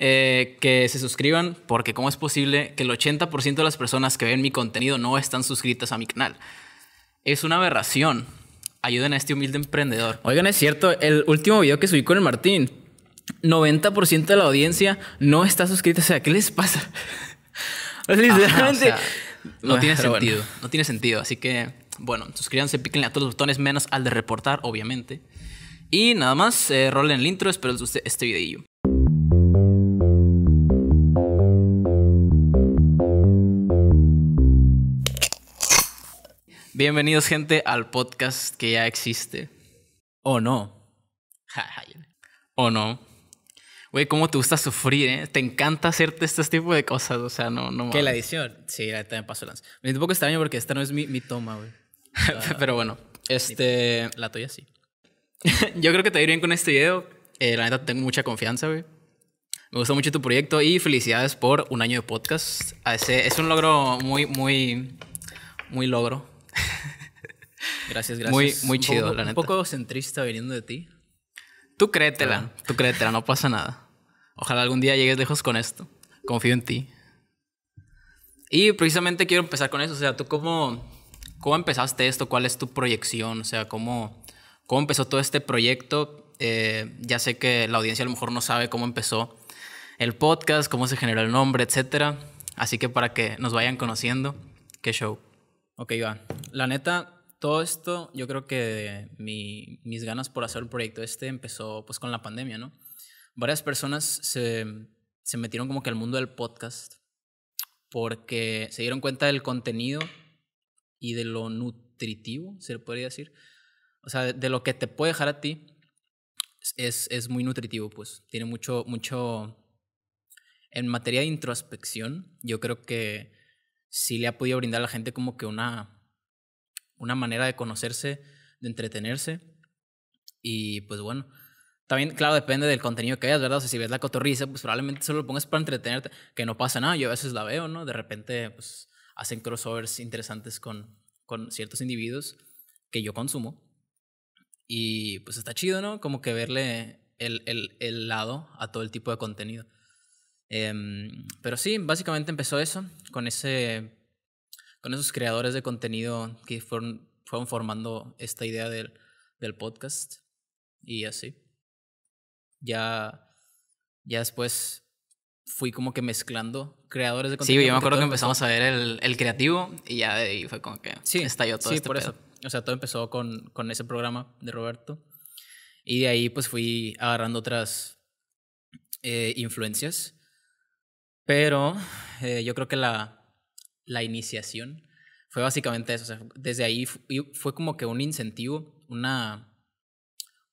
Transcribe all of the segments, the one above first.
Eh, que se suscriban, porque ¿cómo es posible que el 80% de las personas que ven mi contenido no están suscritas a mi canal? Es una aberración. Ayuden a este humilde emprendedor. Oigan, es cierto, el último video que subí con el Martín, 90% de la audiencia no está suscrita. O sea, ¿qué les pasa? literalmente... no ah, tiene sentido, no tiene sentido. Así que, bueno, suscríbanse, píquenle a todos los botones, menos al de reportar, obviamente. Y nada más, eh, rolen el intro, espero les guste este videillo. Bienvenidos, gente, al podcast que ya existe. ¿O no? ¿O no? Güey, ¿cómo te gusta sufrir, eh? Te encanta hacerte este tipo de cosas, o sea, no... no que la edición, sí, la me pasó lanza. Me un poco extraño porque esta no es mi, toma, güey. Pero bueno, este... La tuya sí. Yo creo que te va a ir bien con este video. Eh, la neta, tengo mucha confianza, güey. Me gusta mucho tu proyecto y felicidades por un año de podcast. Ah, ese es un logro muy, muy, muy logro. Gracias, gracias. Muy, muy chido, poco, la neta. Un poco centrista viniendo de ti. Tú créetela, tú créetela, no pasa nada. Ojalá algún día llegues lejos con esto. Confío en ti. Y precisamente quiero empezar con eso. O sea, ¿tú cómo, cómo empezaste esto? ¿Cuál es tu proyección? O sea, ¿cómo, cómo empezó todo este proyecto? Eh, ya sé que la audiencia a lo mejor no sabe cómo empezó el podcast, cómo se generó el nombre, etc. Así que para que nos vayan conociendo, qué show. Ok, va La neta, todo esto, yo creo que mis ganas por hacer el proyecto este empezó pues con la pandemia, ¿no? Varias personas se, se metieron como que al mundo del podcast porque se dieron cuenta del contenido y de lo nutritivo, se podría decir. O sea, de, de lo que te puede dejar a ti es, es, muy nutritivo, pues. Tiene mucho, mucho... En materia de introspección, yo creo que sí le ha podido brindar a la gente como que una, una manera de conocerse, de entretenerse. Y pues bueno, también, claro, depende del contenido que veas, ¿verdad? O sea, si ves la cotorriza, pues probablemente solo lo pongas para entretenerte, que no pasa nada. Yo a veces la veo, ¿no? De repente, pues hacen crossovers interesantes con, con ciertos individuos que yo consumo. Y pues está chido, ¿no? Como que verle el, el lado a todo el tipo de contenido. Em, pero sí, básicamente empezó eso, con, ese, con esos creadores de contenido que fueron, fueron formando esta idea del, del podcast y así. Ya, ya después fui como que mezclando creadores de contenido. Sí, yo me acuerdo que empezamos a ver el, el, creativo y ya de ahí fue como que sí, estalló todo. este por eso. O sea, todo empezó con, con ese programa de Roberto. Y de ahí pues fui agarrando otras eh, influencias. Pero eh, yo creo que la, iniciación fue básicamente eso. desde ahí fue como que un incentivo, una,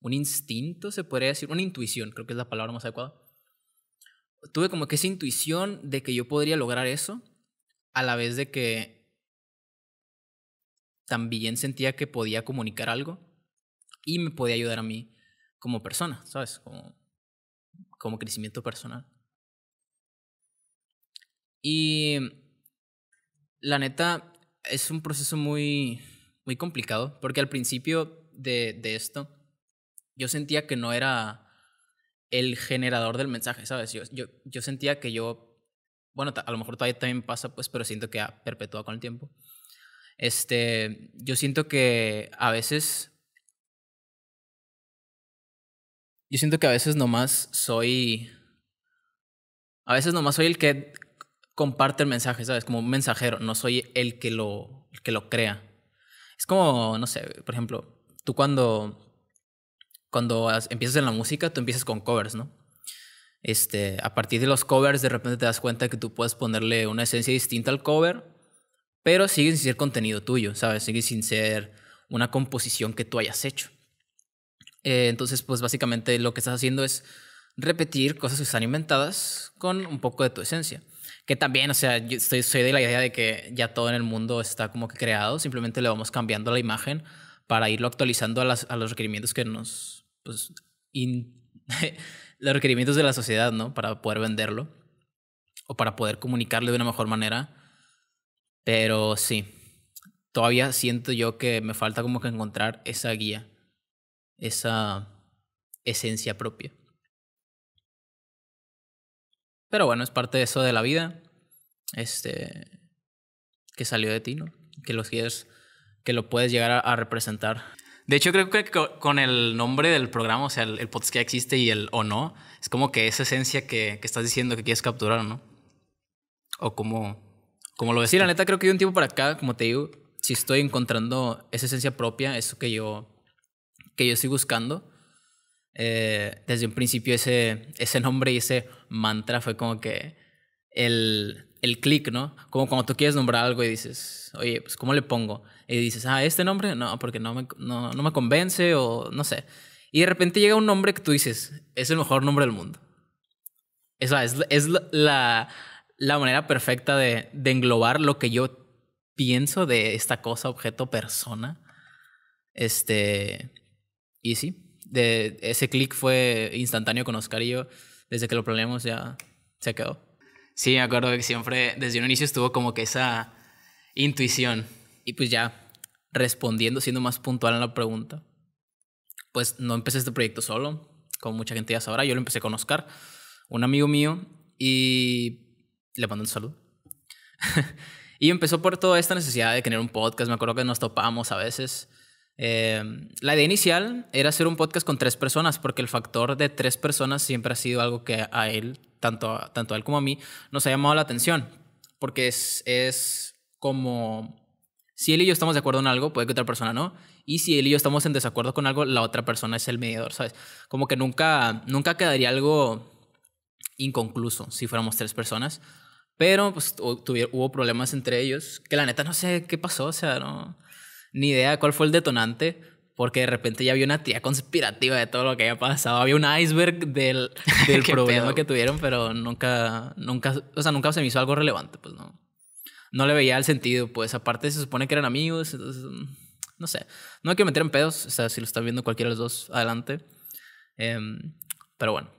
un instinto, se podría decir, una intuición, creo que es la palabra más adecuada. Tuve como que esa intuición de que yo podría lograr eso, a la vez de que también sentía que podía comunicar algo y me podía ayudar a mí como persona, ¿sabes? como crecimiento personal. Y la neta, es un proceso muy, muy complicado, porque al principio de, esto, yo sentía que no era el generador del mensaje, ¿sabes? Yo, yo, sentía que yo, bueno, a lo mejor todavía también pasa, pues, pero siento que ha perpetuado con el tiempo. Este, yo siento que a veces, yo siento que a veces nomás soy, a veces nomás soy el que comparte el mensaje, ¿sabes? Como un mensajero, no soy el que lo, el que lo crea. Es como, no sé, por ejemplo, tú cuando, cuando empiezas en la música, tú empiezas con covers, ¿no? Este, a partir de los covers, de repente te das cuenta que tú puedes ponerle una esencia distinta al cover, pero sigue sin ser contenido tuyo, ¿sabes? Sigue sin ser una composición que tú hayas hecho. Eh, entonces, pues básicamente lo que estás haciendo es repetir cosas que están inventadas con un poco de tu esencia. Que también, o sea, yo estoy, soy de la idea de que ya todo en el mundo está como que creado, simplemente le vamos cambiando la imagen para irlo actualizando a, los requerimientos que nos, pues, los requerimientos de la sociedad, ¿no? Para poder venderlo o para poder comunicarlo de una mejor manera. Pero sí, todavía siento yo que me falta como que encontrar esa guía, esa esencia propia. Pero bueno, es parte de eso de la vida. Este. Que salió de ti, ¿no? Que los quieres. Que lo puedes llegar a, representar. De hecho, creo que con el nombre del programa, o sea, el, podcast que existe y el o no, es como que esa esencia que, que estás diciendo que quieres capturar, ¿no? O como, como lo ves. la neta, creo que hay un tiempo para acá, como te digo, si estoy encontrando esa esencia propia, eso que yo, que yo estoy buscando. Eh, desde un principio ese, ese nombre y ese mantra fue como que el, el clic, ¿no? Como cuando tú quieres nombrar algo y dices, oye, pues ¿cómo le pongo? Y dices, ah, este nombre, no, porque no me, no, me convence o no sé. Y de repente llega un nombre que tú dices, es el mejor nombre del mundo. Esa es, es la, la manera perfecta de, de, englobar lo que yo pienso de esta cosa, objeto, persona. Este. Y sí, de ese clic fue instantáneo con Oscar y yo Desde que lo planeamos ya se quedó. Sí, me acuerdo que siempre desde un inicio estuvo como que esa intuición. Y pues ya respondiendo, siendo más puntual en la pregunta, pues no empecé este proyecto solo, como mucha gente ya sabrá, yo lo empecé con Oscar, un amigo mío, y le mando un saludo. y empezó por toda esta necesidad de tener un podcast, me acuerdo que nos topamos a veces Em, la idea inicial era hacer un podcast con tres personas, porque el factor de tres personas siempre ha sido algo que a él, tanto, tanto a él como a mí, nos ha llamado la atención, porque es, es como si él y yo estamos de acuerdo en algo, puede que otra persona no. Y si él y yo estamos en desacuerdo con algo, la otra persona es el mediador, ¿sabes? Como que nunca, nunca quedaría algo inconcluso si fuéramos tres personas. Pero pues, hubo problemas entre ellos, que la neta no sé qué pasó, o sea, no, ni idea de cuál fue el detonante, porque de repente ya había una tía conspirativa de todo lo que había pasado. Había un iceberg del, problema que tuvieron, pero nunca, nunca, o sea, nunca se me hizo algo relevante, pues no. No le veía el sentido, pues aparte se supone que eran amigos, mm, no sé. No hay que meter en pedos, o sea, si lo están viendo cualquiera de los dos, adelante. Em, pero bueno,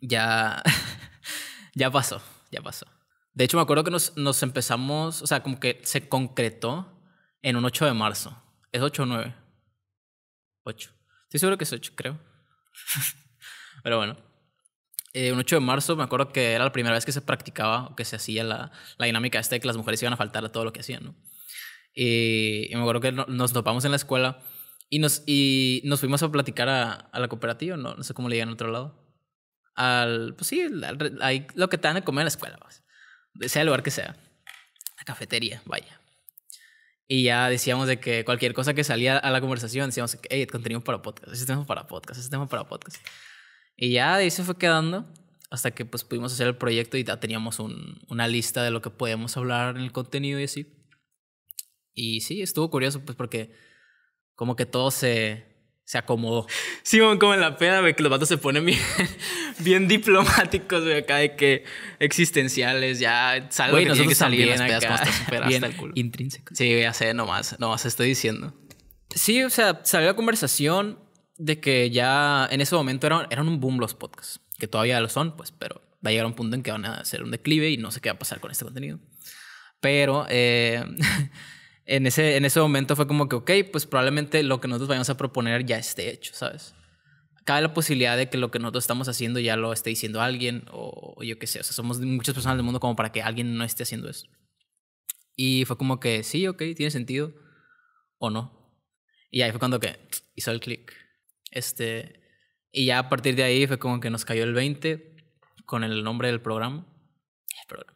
ya, ya pasó, ya pasó. De hecho, me acuerdo que nos, nos empezamos, o sea, como que se concretó en un 8 de marzo. ¿Es 8 o 9? 8. Estoy seguro que es 8, creo. Pero bueno. Eh, un 8 de marzo me acuerdo que era la primera vez que se practicaba o que se hacía la, la dinámica esta de que las mujeres iban a faltar a todo lo que hacían, ¿no? Eh, y, me acuerdo que nos topamos en la escuela y nos, y nos fuimos a platicar a, la cooperativa, ¿no? sé cómo le digan en otro lado. Al, pues sí, ahí lo que te dan de comer en la escuela, pues. sea el lugar que sea. La cafetería, vaya. Y ya decíamos de que cualquier cosa que salía a la conversación, decíamos, hey, contenido para podcast, ese tema para podcast, ese tema para podcast. Y ya de ahí se fue quedando hasta que pues pudimos hacer el proyecto y ya teníamos un, una lista de lo que podíamos hablar en el contenido y así. Y sí, estuvo curioso pues porque como que todo se, se acomodó. Sí, como en la peda, güey, que los vatos se ponen bien, bien diplomáticos, güey, acá de que existenciales, ya salgo que nosotros que acá, bien hasta el Intrínseco. Sí, ya sé, nomás, nomás estoy diciendo. Sí, o sea, salió la conversación de que ya en ese momento eran, eran un boom los podcasts, que todavía lo son, pues, pero va a llegar un punto en que van a hacer un declive y no sé qué va a pasar con este contenido. Pero... Eh, en ese, en ese momento fue como que, ok, pues probablemente lo que nosotros vayamos a proponer ya esté hecho, ¿sabes? Cabe la posibilidad de que lo que nosotros estamos haciendo ya lo esté diciendo alguien o, yo qué sé, o sea, somos muchas personas del mundo como para que alguien no esté haciendo eso. Y fue como que, sí, ok, tiene sentido o no. Y ahí fue cuando que hizo el clic. Este, y ya a partir de ahí fue como que nos cayó el 20 con el nombre del programa. El programa.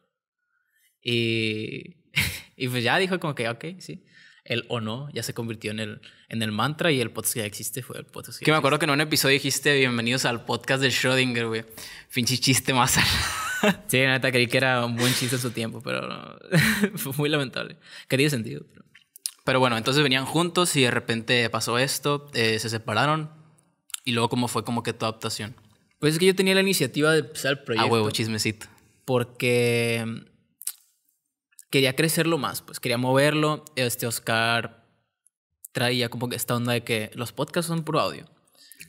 Y y pues ya dijo como que, ok, sí. El o no ya se convirtió en el, en el mantra y el podcast que ya existe fue el podcast. Que, que me acuerdo que en un episodio dijiste bienvenidos al podcast de Schrödinger, güey. Finchi chiste más. sí, neta, creí que era un buen chiste en su tiempo, pero fue muy lamentable. Quería tiene sentido. Pero... bueno, entonces venían juntos y de repente pasó esto, eh, se separaron y luego cómo fue como que tu adaptación. Pues es que yo tenía la iniciativa de empezar el proyecto. Ah, huevo, chismecito. Porque quería crecerlo más, pues quería moverlo. Este Oscar traía como que esta onda de que los podcasts son puro audio.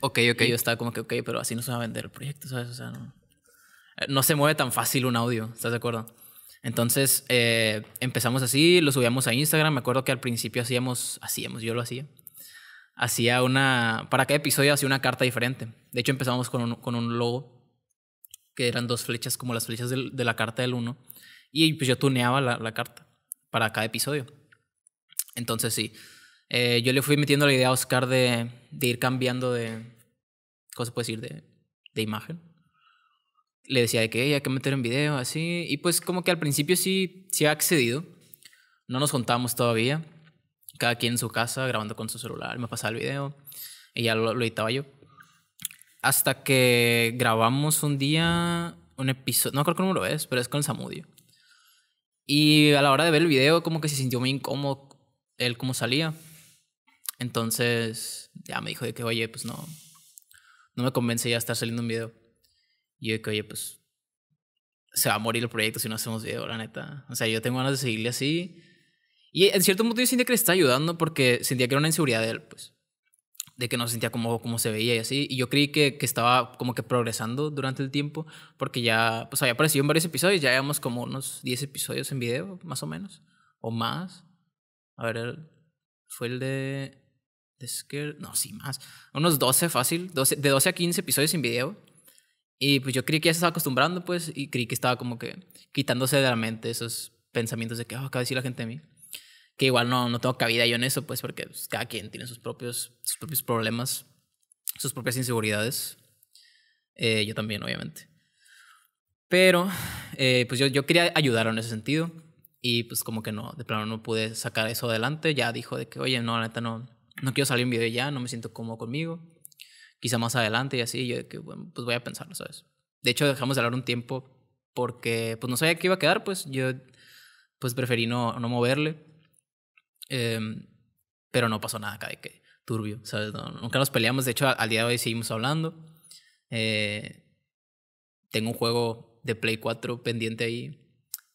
Ok, ok. yo estaba como que, ok, pero así no se va a vender el proyecto, ¿sabes? O sea, no, eh, se mueve tan fácil un audio, ¿estás de acuerdo? Entonces eh, empezamos así, lo subíamos a Instagram. Me acuerdo que al principio hacíamos, hacíamos, yo lo hacía. Hacía una, para cada episodio hacía una carta diferente. De hecho empezamos con un, con logo, que eran dos flechas, como las flechas de la carta del uno y pues yo tuneaba la, carta para cada episodio. Entonces sí, eh, yo le fui metiendo la idea a Oscar de, ir cambiando de, ¿cómo se puede decir? De, imagen. Le decía de que hay que meter un video, así. Y pues como que al principio sí, sí ha accedido. No nos juntábamos todavía. Cada quien en su casa, grabando con su celular. Me pasaba el video y ya lo, editaba yo. Hasta que grabamos un día un episodio, no creo que número es, pero es con Samudio. Y a la hora de ver el video, como que se sintió muy incómodo él como salía. Entonces, ya me dijo de que, oye, pues no, no me convence ya estar saliendo un video. Y yo de que, oye, pues se va a morir el proyecto si no hacemos video, la neta. O sea, yo tengo ganas de seguirle así. Y en cierto modo yo sentía que le está ayudando porque sentía que era una inseguridad de él, pues de que no sentía como como se veía y así. Y yo creí que, que, estaba como que progresando durante el tiempo, porque ya pues había aparecido en varios episodios, ya habíamos como unos 10 episodios en video, más o menos, o más. A ver, fue el de... no, sí, más. Unos 12 fácil, 12, de 12 a 15 episodios en video. Y pues yo creí que ya se estaba acostumbrando, pues, y creí que estaba como que quitándose de la mente esos pensamientos de que, oh, acaba de decir la gente de mí que igual no, no tengo cabida yo en eso, pues porque pues, cada quien tiene sus propios, propios problemas, sus propias inseguridades. Eh, yo también, obviamente. Pero, eh, pues yo, yo quería ayudar en ese sentido y pues como que no, de plano no pude sacar eso adelante. Ya dijo de que, oye, no, la neta no, no quiero salir un video ya, no me siento cómodo conmigo. Quizá más adelante y así, yo que, pues voy a pensarlo, ¿sabes? De hecho, dejamos de hablar un tiempo porque pues no sabía qué iba a quedar, pues yo pues preferí no, no moverle. Em, pero no pasó nada acá que turbio, nunca nos peleamos, de hecho al día de hoy seguimos hablando. Eh, tengo un juego de Play 4 pendiente ahí,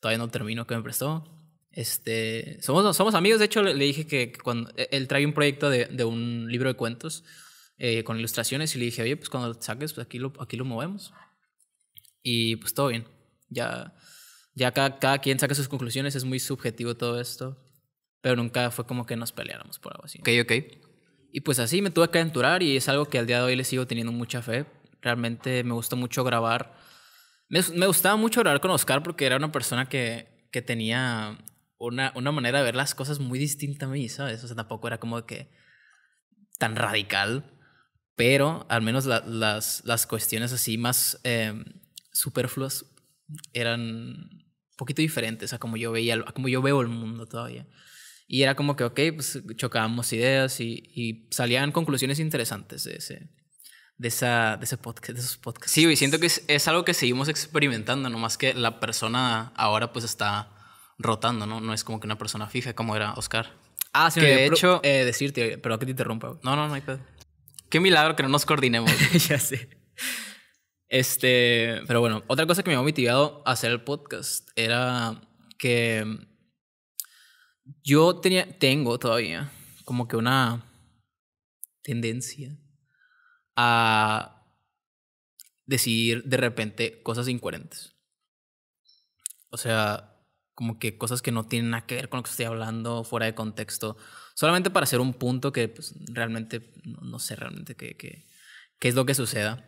todavía no termino que me prestó. Este, somos, somos amigos, de hecho le, dije que, cuando e, él trae un proyecto de, de un libro de cuentos eh, con ilustraciones y le dije, oye, pues cuando lo saques, pues aquí lo, aquí lo movemos. Y pues todo bien, ya, ya cada, cada quien saca sus conclusiones, es muy subjetivo todo esto pero nunca fue como que nos peleáramos por algo así. Ok, ok. Y pues así me tuve que aventurar y es algo que al día de hoy le sigo teniendo mucha fe. Realmente me gusta mucho grabar. Me, gustaba mucho grabar con Oscar porque era una persona que, tenía una, manera de ver las cosas muy distinta a mí, ¿sabes? O sea, tampoco era como que tan radical, pero al menos las, las cuestiones así más em, superfluas eran un poquito diferentes a como yo veía, como yo veo el mundo todavía. Y era como que, ok, pues chocábamos ideas y, y salían conclusiones interesantes de ese, de, esa, de ese podcast, de esos podcasts. Sí, y siento que es, es, algo que seguimos experimentando, nomás que la persona ahora pues está rotando, ¿no? No es como que una persona fija como era Oscar. Ah, sí, de hecho... Eh, decirte, pero que te interrumpa. No, no, no hay pedo. Qué milagro que no nos coordinemos. ya sé. Este, pero bueno, otra cosa que me ha motivado a hacer el podcast era que yo tenía, tengo todavía como que una tendencia a decir de repente cosas incoherentes. O sea, como que cosas que no tienen nada que ver con lo que estoy hablando, fuera de contexto, solamente para hacer un punto que pues, realmente, no, sé realmente qué, qué, es lo que suceda.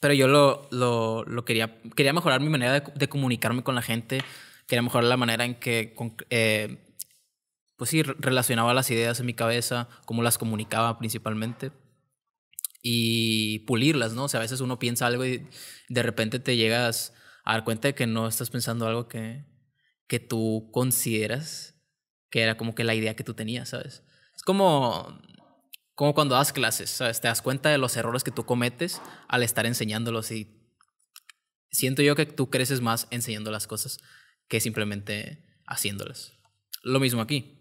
Pero yo lo, quería, quería mejorar mi manera de, comunicarme con la gente, quería mejorar la manera en que eh, pues sí, relacionaba las ideas en mi cabeza, cómo las comunicaba principalmente y pulirlas, ¿no? O sea, a veces uno piensa algo y de repente te llegas a dar cuenta de que no estás pensando algo que, que tú consideras que era como que la idea que tú tenías, ¿sabes? Es como, como cuando das clases, ¿sabes? Te das cuenta de los errores que tú cometes al estar enseñándolos y siento yo que tú creces más enseñando las cosas que simplemente haciéndolas. Lo mismo aquí.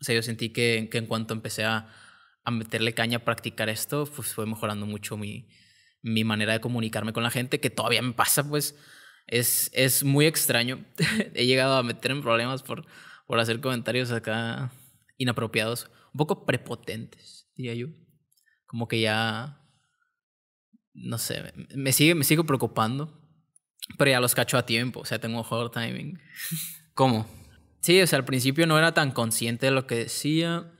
O sea, yo sentí que, que en cuanto empecé a, a, meterle caña a practicar esto, pues fue mejorando mucho mi, mi manera de comunicarme con la gente, que todavía me pasa, pues es, es muy extraño. He llegado a meter en problemas por, por hacer comentarios acá inapropiados, un poco prepotentes, diría yo. Como que ya, no sé, me, sigue, me sigo preocupando, pero ya los cacho a tiempo, o sea, tengo mejor timing. ¿Cómo? Sí, o sea, al principio no era tan consciente de lo que decía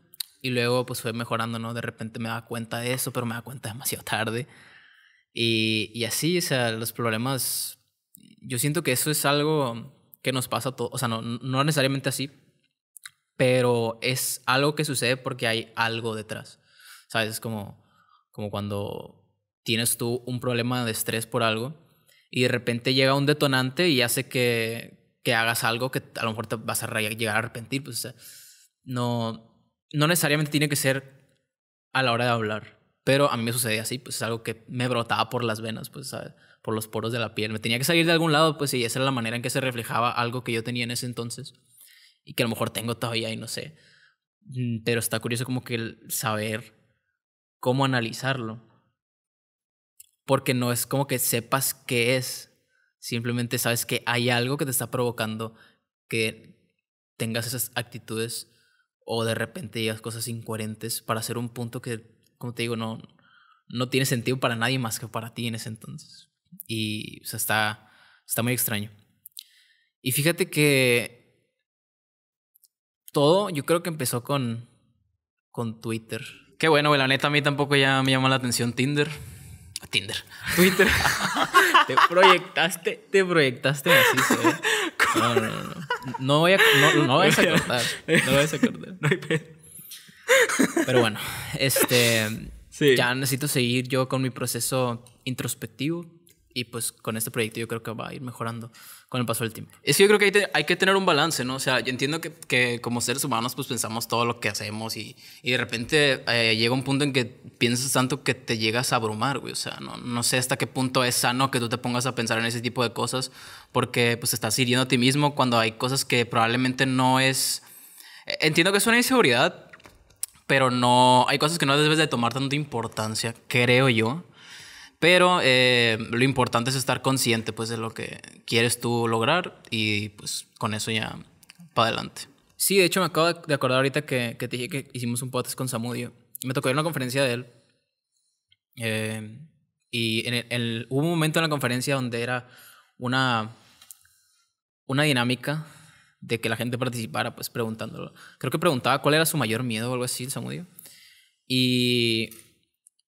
y luego pues fue mejorando, ¿no? De repente me da cuenta de eso, pero me da cuenta demasiado tarde. Y, así, o sea, los problemas, yo siento que eso es algo que nos pasa a todos, o sea, no, no necesariamente así, pero es algo que sucede porque hay algo detrás. ¿Sabes? Es como, como cuando tienes tú un problema de estrés por algo y de repente llega un detonante y hace que, que hagas algo que a lo mejor te vas a llegar a arrepentir. Pues, no, no necesariamente tiene que ser a la hora de hablar. Pero a mí me sucedía así, pues es algo que me brotaba por las venas, pues, por los poros de la piel. Me tenía que salir de algún lado, pues, y esa era la manera en que se reflejaba algo que yo tenía en ese entonces y que a lo mejor tengo todavía y no sé. Mm, pero está curioso como que el saber cómo analizarlo. Porque no es como que sepas qué es, Simplemente sabes que hay algo que te está provocando que tengas esas actitudes o de repente digas cosas incoherentes para hacer un punto que, como te digo, no, no tiene sentido para nadie más que para ti en ese entonces. Y o está, está muy extraño. Y fíjate que todo yo creo que empezó con, con Twitter. Qué bueno, la neta a mí tampoco ya me llama la atención Tinder. Tinder. Twitter. te proyectaste, te proyectaste así, No, no, no. No voy a, no, no a cortar. No voy a cortar. No hay Pero bueno, este. Ya necesito seguir yo con mi proceso introspectivo y pues con este proyecto yo creo que va a ir mejorando con el paso del tiempo. Es que yo creo que hay, que tener un balance, ¿no? O sea, yo entiendo que, como seres humanos pues pensamos todo lo que hacemos y, de repente eh, llega un punto en que piensas tanto que te llegas a abrumar, güey. O sea, no, no sé hasta qué punto es sano que tú te pongas a pensar en ese tipo de cosas porque pues estás hiriendo a ti mismo cuando hay cosas que probablemente no es... Eh, entiendo que es una inseguridad, pero no, hay cosas que no debes de tomar tanta importancia, creo yo, pero eh, lo importante es estar consciente pues, de lo que quieres tú lograr y pues con eso ya para adelante. Sí, de hecho me acabo de acordar ahorita que, que te dije que hicimos un podcast con Samudio. Me tocó ir a una conferencia de él. Eh, y en el, hubo un momento en la conferencia donde era una, una dinámica de que la gente participara, pues preguntándolo. Creo que preguntaba cuál era su mayor miedo o algo así, Samudio. Y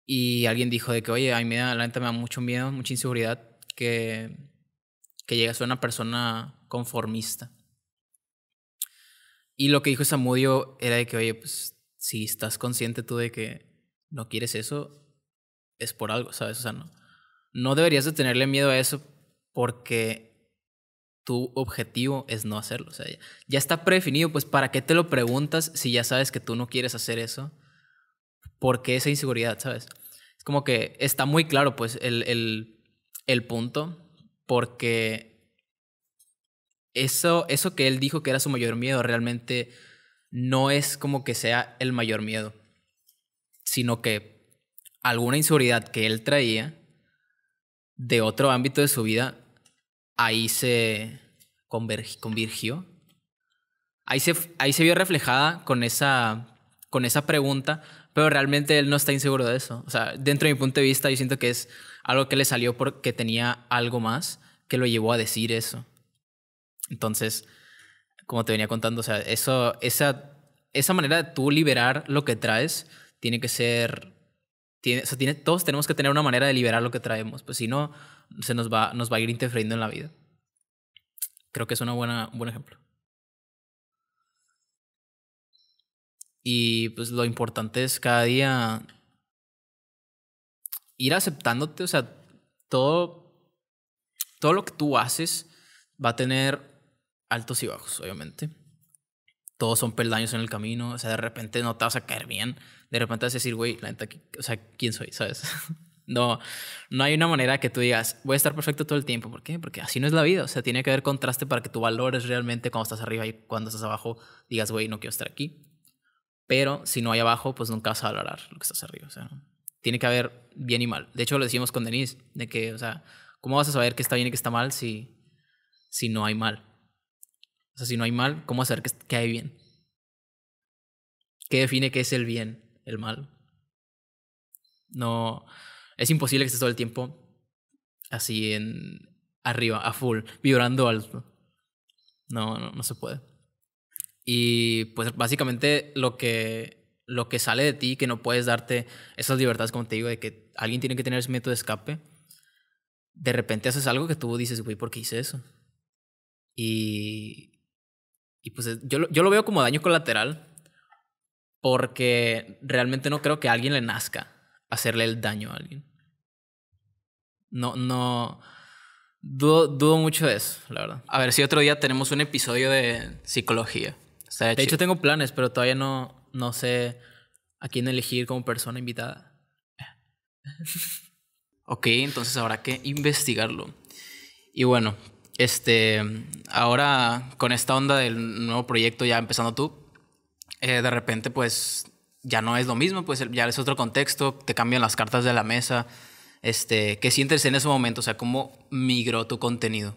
y alguien dijo de que, oye, a mí me la neta me da mucho miedo, mucha inseguridad que, que a ser una persona conformista. Y lo que dijo Samudio era de que, oye, pues si estás consciente tú de que no quieres eso, es por algo, ¿sabes? O sea, no, no deberías de tenerle miedo a eso porque tu objetivo es no hacerlo. O sea, ya está predefinido, pues ¿para qué te lo preguntas si ya sabes que tú no quieres hacer eso? por qué esa inseguridad, ¿sabes? Es como que está muy claro, pues, el, el, punto, porque eso, eso que él dijo que era su mayor miedo realmente no es como que sea el mayor miedo, sino que alguna inseguridad que él traía de otro ámbito de su vida, ahí se convirgió. Ahí se, ahí se vio reflejada con esa, con esa pregunta, pero realmente él no está inseguro de eso. O sea, dentro de mi punto de vista, yo siento que es algo que le salió porque tenía algo más que lo llevó a decir eso. Entonces, como te venía contando, o sea, eso, esa, esa manera de tú liberar lo que traes tiene que ser... o todos tenemos que tener una manera de liberar lo que traemos, pues si no, se nos va, nos va a ir interferiendo en la vida. Creo que es un buen ejemplo. Y pues lo importante es cada día ir aceptándote, o sea, todo, todo lo que tú haces va a tener altos y bajos, obviamente. Todos son peldaños en el camino, o sea, de repente no te vas a caer bien, de repente vas a decir, güey, la neta, o sea, ¿quién soy? ¿Sabes? no, no hay una manera que tú digas, voy a estar perfecto todo el tiempo. ¿Por qué? Porque así no es la vida, o sea, tiene que haber contraste para que tú valores realmente cuando estás arriba y cuando estás abajo, digas, güey, no quiero estar aquí. Pero si no hay abajo, pues nunca vas a valorar lo que estás arriba. O sea, tiene que haber bien y mal. De hecho, lo decimos con Denise, de que, o sea, ¿cómo vas a saber qué está bien y qué está mal si, si no hay mal? O sea, si no hay mal, ¿cómo saber que hay bien? ¿Qué define qué es el bien, el mal? No, es imposible que estés todo el tiempo así en arriba, a full, vibrando alto. No, no, no se puede. Y pues básicamente lo que, lo que sale de ti, que no puedes darte esas libertades, como te digo, de que alguien tiene que tener ese método de escape, de repente haces algo que tú dices, güey, ¿por qué hice eso? Y, y pues yo, yo lo veo como daño colateral, porque realmente no creo que a alguien le nazca hacerle el daño a alguien. No, no. Dudo, dudo mucho de eso, la verdad. A ver si otro día tenemos un episodio de psicología de hecho, tengo planes, pero todavía no, no sé a quién elegir como persona invitada. ok, entonces habrá que investigarlo. Y bueno, este, ahora con esta onda del nuevo proyecto ya empezando tú, eh, de repente pues ya no es lo mismo, pues ya es otro contexto, te cambian las cartas de la mesa, este, ¿qué sientes en ese momento? O sea, ¿cómo migró tu contenido?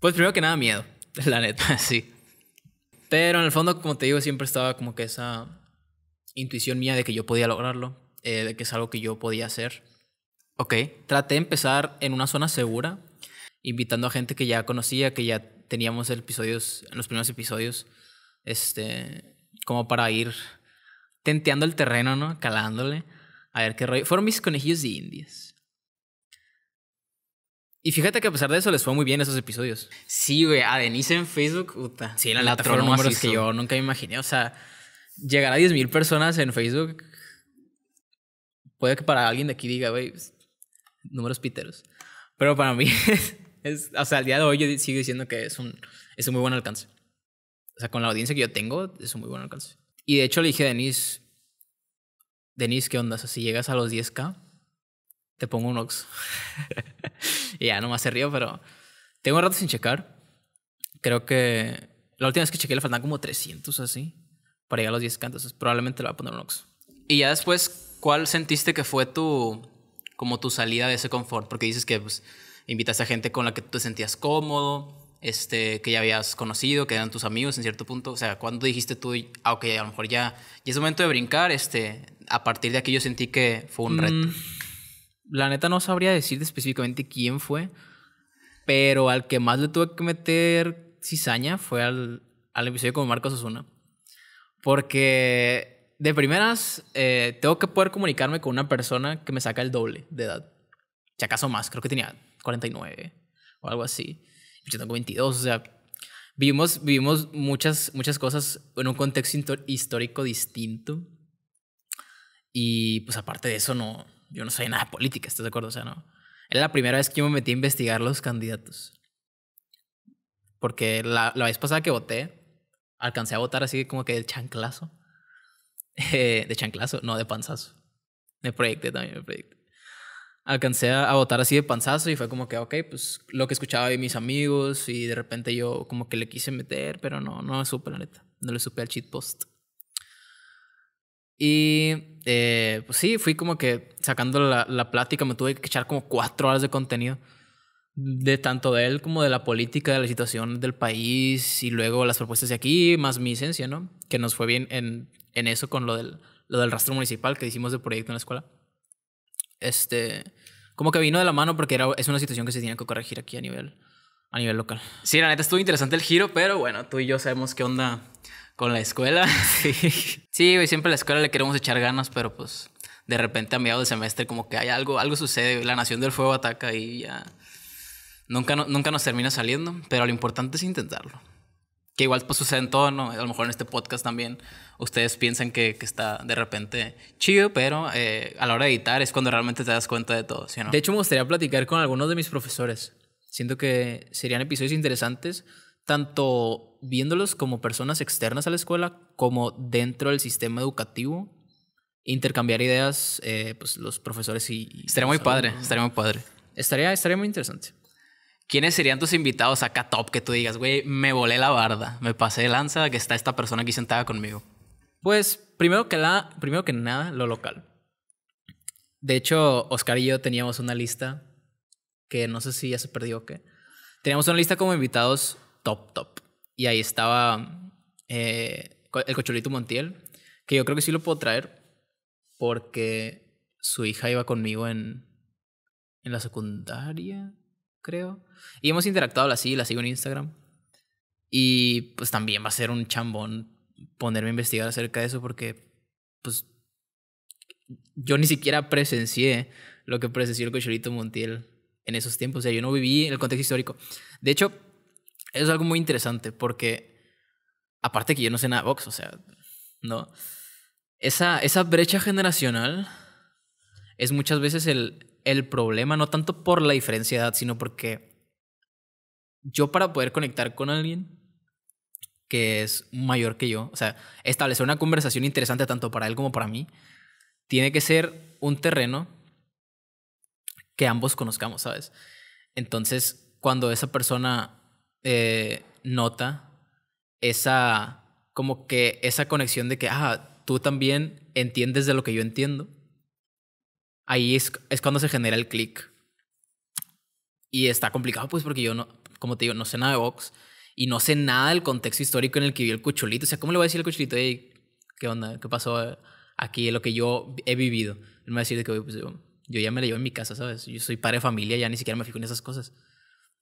Pues primero que nada miedo, la neta, sí. Pero en el fondo, como te digo, siempre estaba como que esa intuición mía de que yo podía lograrlo, eh, de que es algo que yo podía hacer. Ok, traté de empezar en una zona segura, invitando a gente que ya conocía, que ya teníamos episodios, en los primeros episodios, este, como para ir tenteando el terreno, ¿no? Calándole, a ver qué rollo. Fueron mis conejillos de indias. Y fíjate que a pesar de eso les fue muy bien esos episodios. Sí, güey, a Denise en Facebook, puta. Sí, la, la números que yo nunca me imaginé. O sea, llegar a 10.000 personas en Facebook puede que para alguien de aquí diga, güey, pues, números piteros. Pero para mí, es, o sea, al día de hoy yo sigo diciendo que es un, es un muy buen alcance. O sea, con la audiencia que yo tengo, es un muy buen alcance. Y de hecho le dije a Denise, Denise, ¿qué onda? O sea, si llegas a los 10k, te pongo un Ox. y ya, nomás se río, pero tengo un rato sin checar. Creo que la última vez que chequé le faltan como 300 así para llegar a los 10 cantos. probablemente le va a poner un Ox. Y ya después, ¿cuál sentiste que fue tu, como tu salida de ese confort? Porque dices que pues, invitaste a gente con la que tú te sentías cómodo. Este, que ya habías conocido, que eran tus amigos en cierto punto. O sea, cuando dijiste tú, ah, ok, a lo mejor ya, y es momento de brincar? Este, a partir de aquí yo sentí que fue un reto. Mm, la neta no sabría decir específicamente quién fue, pero al que más le tuve que meter cizaña fue al, episodio con Marcos Osuna. Porque de primeras eh, tengo que poder comunicarme con una persona que me saca el doble de edad. Si acaso más, creo que tenía 49 o algo así. Yo tengo 22, o sea, vivimos, vivimos muchas, muchas cosas en un contexto histórico distinto. Y pues aparte de eso, no, yo no soy nada política, ¿estás de acuerdo? O sea, no. Es la primera vez que yo me metí a investigar los candidatos. Porque la, vez pasada que voté, alcancé a votar así como que de chanclazo. Eh, de chanclazo, no, de panzazo. Me proyecté también, me proyecté. Alcancé a, votar así de panzazo y fue como que, ok, pues lo que escuchaba de mis amigos y de repente yo como que le quise meter, pero no, no lo supe, la neta. No le supe al cheat post. Y eh, pues sí, fui como que sacando la, la, plática, me tuve que echar como cuatro horas de contenido, de tanto de él como de la política, de la situación del país y luego las propuestas de aquí, más mi licencia, ¿no? Que nos fue bien en, en eso con lo del, lo del rastro municipal que hicimos de proyecto en la escuela. Este, como que vino de la mano porque era, es una situación que se tiene que corregir aquí a nivel, a nivel local. Sí, la neta estuvo interesante el giro, pero bueno, tú y yo sabemos qué onda con la escuela, sí. Sí, siempre a la escuela le queremos echar ganas, pero pues de repente a mediados de semestre como que hay algo, algo sucede, la nación del fuego ataca y ya nunca, nunca nos termina saliendo, pero lo importante es intentarlo. Que igual pues sucede en todo, ¿no? A lo mejor en este podcast también ustedes piensan que, que está de repente chido, pero eh, a la hora de editar es cuando realmente te das cuenta de todo, De hecho me gustaría platicar con algunos de mis profesores. Siento que serían episodios interesantes tanto viéndolos como personas externas a la escuela, como dentro del sistema educativo, intercambiar ideas, eh, pues los profesores y... Estaría muy padre, estaría muy padre. Estaría, estaría muy interesante. ¿Quiénes serían tus invitados acá top que tú digas, güey, me volé la barda, me pasé de lanza, que está esta persona aquí sentada conmigo? Pues primero que, la, primero que nada, lo local. De hecho, Oscar y yo teníamos una lista que no sé si ya se perdió o qué. Teníamos una lista como invitados top, top. Y ahí estaba eh, el cocholito Montiel, que yo creo que sí lo puedo traer porque su hija iba conmigo en, en la secundaria, creo. Y hemos interactuado así, la sigo en Instagram. Y pues también va a ser un chambón ponerme a investigar acerca de eso porque pues yo ni siquiera presencié lo que presenció el cocholito Montiel en esos tiempos. O sea, yo no viví el contexto histórico. De hecho, es algo muy interesante porque, aparte que yo no sé nada de box, o sea, no. Esa, esa brecha generacional es muchas veces el, el problema, no tanto por la diferencia de edad, sino porque yo para poder conectar con alguien que es mayor que yo, o sea, establecer una conversación interesante tanto para él como para mí, tiene que ser un terreno que ambos conozcamos, ¿sabes? Entonces, cuando esa persona eh, nota esa, como que esa conexión de que, ah, tú también entiendes de lo que yo entiendo. Ahí es, es cuando se genera el clic. Y está complicado, pues, porque yo no, como te digo, no sé nada de box y no sé nada del contexto histórico en el que vivió el cuchulito. O sea, ¿cómo le voy a decir al cuchulito, hey, qué onda, qué pasó aquí, lo que yo he vivido? Él me va a decir que, pues, yo, ya me la llevo en mi casa, ¿sabes? Yo soy padre de familia, ya ni siquiera me fijo en esas cosas.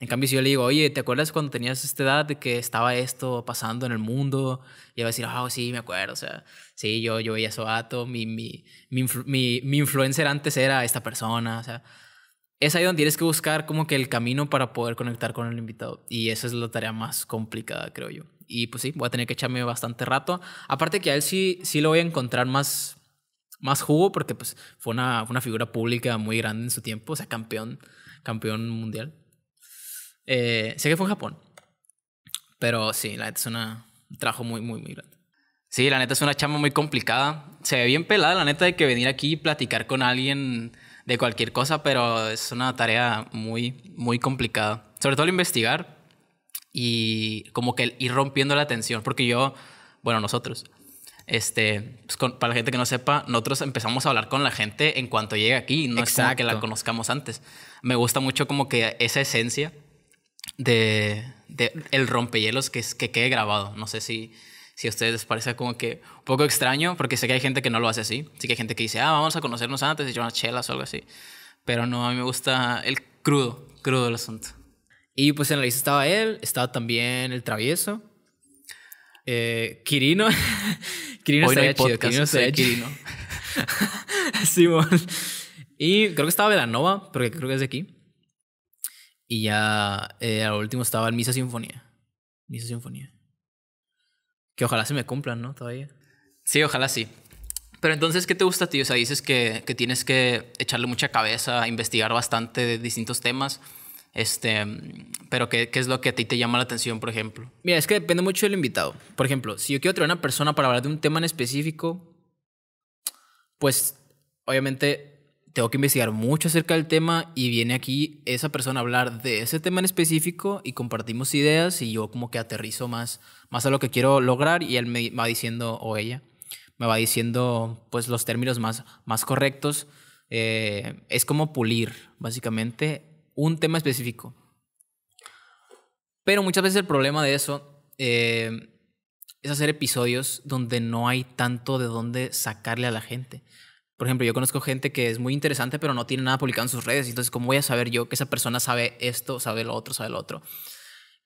En cambio, si yo le digo, oye, ¿te acuerdas cuando tenías esta edad de que estaba esto pasando en el mundo? Y va a decir, ah, sí, me acuerdo. O sea, sí, yo, yo veía a Sobato, mi, mi, mi, influencer antes era esta persona. O sea, es ahí donde tienes que buscar como que el camino para poder conectar con el invitado. Y esa es la tarea más complicada, creo yo. Y pues sí, voy a tener que echarme bastante rato. Aparte que a él sí, sí lo voy a encontrar más, más jugo porque pues fue una, una figura pública muy grande en su tiempo, o sea, campeón, campeón mundial. Eh, sé que fue en Japón. Pero sí, la neta es una, un trabajo muy, muy, muy grande. Sí, la neta es una chamba muy complicada. Se ve bien pelada, la neta, de que venir aquí y platicar con alguien de cualquier cosa, pero es una tarea muy, muy complicada. Sobre todo el investigar y como que ir rompiendo la tensión, porque yo, bueno, nosotros, este, pues para la gente que no sepa, nosotros empezamos a hablar con la gente en cuanto llega aquí, no es como que la conozcamos antes. Me gusta mucho como que esa esencia de, de el rompehielos que, que quede grabado. No sé si, si a ustedes les parece como que un poco extraño, porque sé que hay gente que no lo hace así. Sí que hay gente que dice, ah, vamos a conocernos antes y yo chelas o algo así. Pero no, a mí me gusta el crudo, crudo el asunto. Y pues en la lista estaba él, estaba también el travieso. Eh, Kirino. Kirino Hoy estaría chido. Kirino Simón. Y creo que estaba Velanova, porque creo que es de aquí. Y ya El eh, al último estaba el Misa Sinfonía. Misa Sinfonía. Que ojalá se me cumplan, ¿no? Todavía. Sí, ojalá sí. Pero entonces, ¿qué te gusta a ti? O sea, dices que, que tienes que echarle mucha cabeza, investigar bastante de distintos temas. Este, pero ¿qué, ¿qué, es lo que a ti te llama la atención, por ejemplo? Mira, es que depende mucho del invitado. Por ejemplo, si yo quiero traer a una persona para hablar de un tema en específico, pues obviamente tengo que investigar mucho acerca del tema y viene aquí esa persona a hablar de ese tema en específico y compartimos ideas y yo como que aterrizo más, más a lo que quiero lograr y él me va diciendo, o ella, me va diciendo pues los términos más, más correctos. Eh, es como pulir básicamente un tema específico. Pero muchas veces el problema de eso eh, es hacer episodios donde no hay tanto de dónde sacarle a la gente. Por ejemplo, yo conozco gente que es muy interesante, pero no tiene nada publicado en sus redes. Entonces, ¿cómo voy a saber yo que esa persona sabe esto, sabe lo otro, sabe lo otro?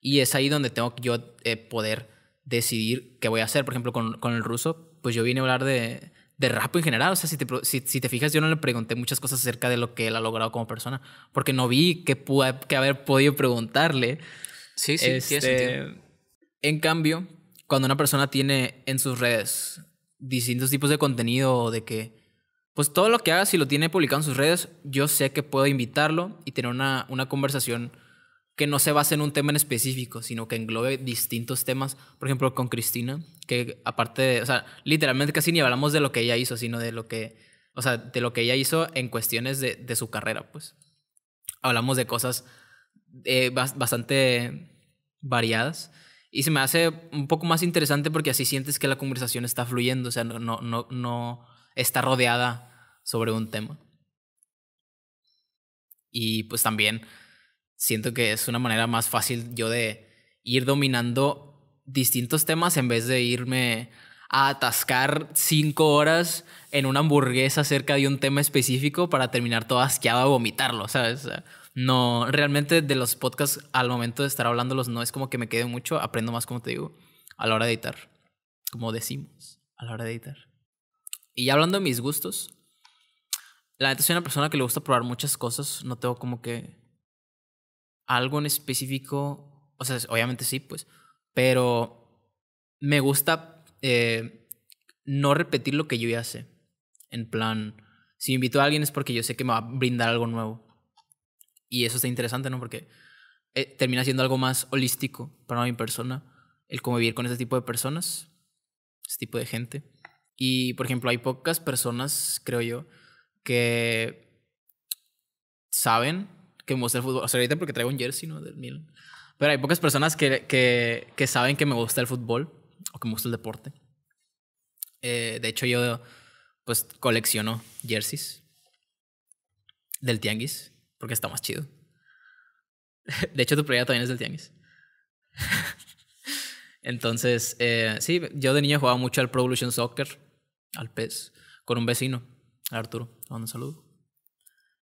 Y es ahí donde tengo que yo eh, poder decidir qué voy a hacer. Por ejemplo, con, con el ruso, pues yo vine a hablar de, de rap en general. O sea, si te, si, te, fijas, yo no le pregunté muchas cosas acerca de lo que él ha logrado como persona, porque no vi que, haber podido preguntarle. Sí, sí, este, En cambio, cuando una persona tiene en sus redes distintos tipos de contenido de que pues todo lo que haga, si lo tiene publicado en sus redes, yo sé que puedo invitarlo y tener una, una conversación que no se base en un tema en específico, sino que englobe distintos temas. Por ejemplo, con Cristina, que aparte de, o sea, literalmente casi ni hablamos de lo que ella hizo, sino de lo que, o sea, de lo que ella hizo en cuestiones de, su carrera, pues. Hablamos de cosas eh, bastante variadas. Y se me hace un poco más interesante porque así sientes que la conversación está fluyendo, o sea, no, no, no está rodeada sobre un tema. Y pues también siento que es una manera más fácil yo de ir dominando distintos temas en vez de irme a atascar cinco horas en una hamburguesa acerca de un tema específico para terminar todo asqueado a vomitarlo, ¿sabes? No, realmente de los podcasts al momento de estar hablándolos no es como que me quede mucho, aprendo más como te digo, a la hora de editar, como decimos, a la hora de editar. Y ya hablando de mis gustos, la neta soy una persona que le gusta probar muchas cosas. No tengo como que algo en específico. O sea, obviamente sí, pues. Pero me gusta eh, no repetir lo que yo ya sé. En plan, si invito a alguien es porque yo sé que me va a brindar algo nuevo. Y eso está interesante, ¿no? Porque eh, termina siendo algo más holístico para mi persona. El convivir con ese tipo de personas, ese tipo de gente. Y, por ejemplo, hay pocas personas, creo yo, que saben que me gusta el fútbol. O sea, ahorita porque traigo un jersey, ¿no? Del Milan. Pero hay pocas personas que, saben que me gusta el fútbol o que me gusta el deporte. Eh, de hecho, yo pues colecciono jerseys del tianguis porque está más chido. De hecho, tu proyecto también es del tianguis. Entonces, eh, sí, yo de niño jugaba mucho al Pro Evolution Soccer al pez, con un vecino, Arturo, mando un saludo.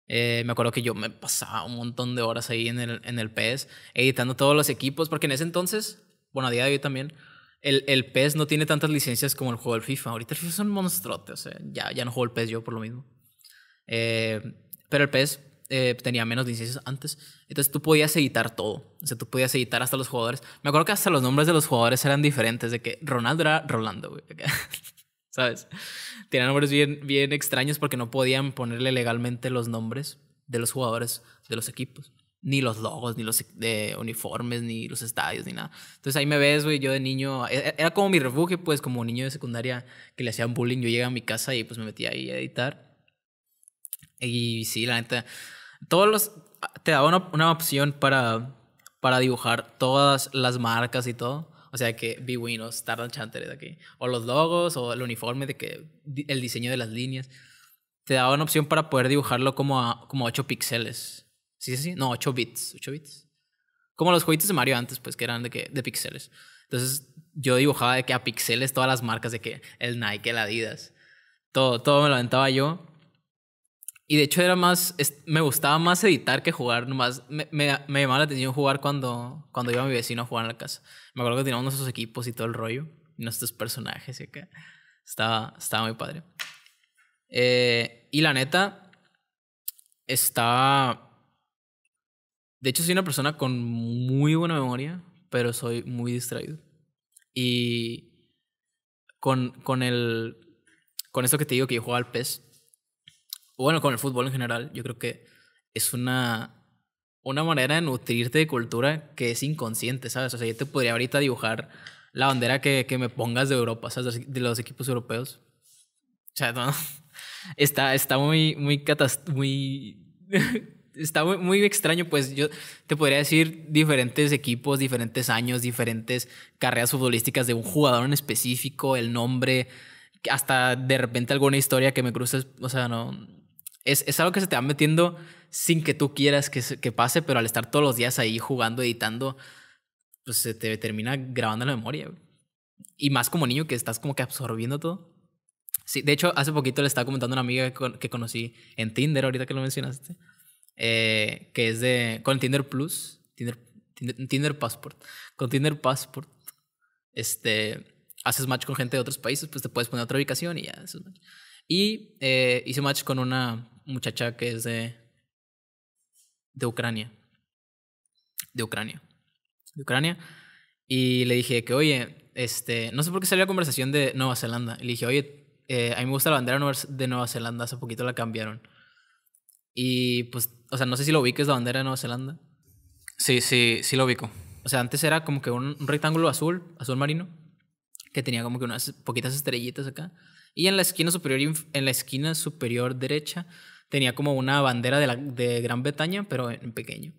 Eh, me acuerdo que yo me pasaba un montón de horas ahí en el, en el PES, editando todos los equipos, porque en ese entonces, bueno, a día de hoy también, el, el PES no tiene tantas licencias como el juego del FIFA. Ahorita el FIFA es un monstruote, o sea, ya, ya no juego el PES yo por lo mismo. Eh, pero el PES eh, tenía menos licencias antes, entonces tú podías editar todo, o sea, tú podías editar hasta los jugadores. Me acuerdo que hasta los nombres de los jugadores eran diferentes, de que Ronaldo era Rolando, güey. ¿sabes? Tenían nombres bien, bien extraños porque no podían ponerle legalmente los nombres de los jugadores de los equipos. Ni los logos, ni los e, de uniformes, ni los estadios, ni nada. Entonces ahí me ves, güey, yo de niño, e, e, era como mi refugio, pues como niño de secundaria que le hacían bullying, yo llegué a mi casa y pues me metía ahí a editar. Y sí, la neta, todos los, te daba una, una opción para, para dibujar todas las marcas y todo. O sea que B-Win o Stardust aquí. O los logos o el uniforme de que el diseño de las líneas. Te daba una opción para poder dibujarlo como a como 8 píxeles. Sí, sí, sí. No, 8 bits. 8 bits. Como los jueguitos de Mario antes, pues que eran de, que, de píxeles. Entonces yo dibujaba de que a píxeles todas las marcas de que el Nike, el Adidas. Todo, todo me lo aventaba yo. Y de hecho era más, me gustaba más editar que jugar, nomás me, me, me, llamaba la atención jugar cuando, cuando iba a mi vecino a jugar en la casa. Me acuerdo que teníamos nuestros equipos y todo el rollo, y nuestros personajes y Estaba, estaba muy padre. Eh, y la neta, estaba... De hecho soy una persona con muy buena memoria, pero soy muy distraído. Y con, con el... Con esto que te digo que yo jugaba al PES bueno, con el fútbol en general, yo creo que es una, una manera de nutrirte de cultura que es inconsciente, ¿sabes? O sea, yo te podría ahorita dibujar la bandera que, que me pongas de Europa, De los equipos europeos. O sea, no, está, está muy, muy, muy, está muy, muy, extraño, pues yo te podría decir diferentes equipos, diferentes años, diferentes carreras futbolísticas de un jugador en específico, el nombre, hasta de repente alguna historia que me cruces, o sea, no, es, es, algo que se te va metiendo sin que tú quieras que, pase, pero al estar todos los días ahí jugando, editando, pues se te termina grabando en la memoria. Y más como niño que estás como que absorbiendo todo. Sí, de hecho, hace poquito le estaba comentando a una amiga que, que conocí en Tinder, ahorita que lo mencionaste, eh, que es de. con Tinder Plus, Tinder, Tinder, Passport. Con Tinder Passport, este. haces match con gente de otros países, pues te puedes poner otra ubicación y ya. Haces match. Y eh, hice match con una muchacha que es de, de Ucrania. De Ucrania. De Ucrania. Y le dije que, oye, este, no sé por qué salió la conversación de Nueva Zelanda. Y le dije, oye, eh, a mí me gusta la bandera de Nueva Zelanda, hace poquito la cambiaron. Y pues, o sea, no sé si lo ubiques la bandera de Nueva Zelanda. Sí, sí, sí lo ubico. O sea, antes era como que un, rectángulo azul, azul marino, que tenía como que unas poquitas estrellitas acá. Y en la esquina superior, en la esquina superior derecha tenía como una bandera de, Gran Bretaña, pero en pequeño.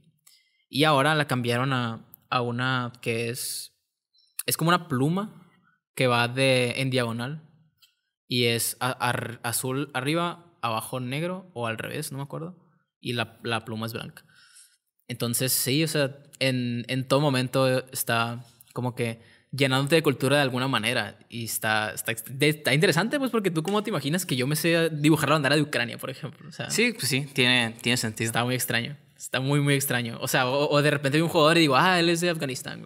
Y ahora la cambiaron a, una que es. Es como una pluma que va de, en diagonal. Y es azul arriba, abajo negro o al revés, no me acuerdo. Y la, pluma es blanca. Entonces, sí, o sea, en, en todo momento está como que llenándote de cultura de alguna manera. Y está, está, interesante, pues, porque tú cómo te imaginas que yo me sé dibujar la bandera de Ucrania, por ejemplo. sea, sí, pues sí, tiene, tiene sentido. Está muy extraño. Está muy, muy extraño. O sea, o, de repente vi un jugador y digo, ah, él es de Afganistán,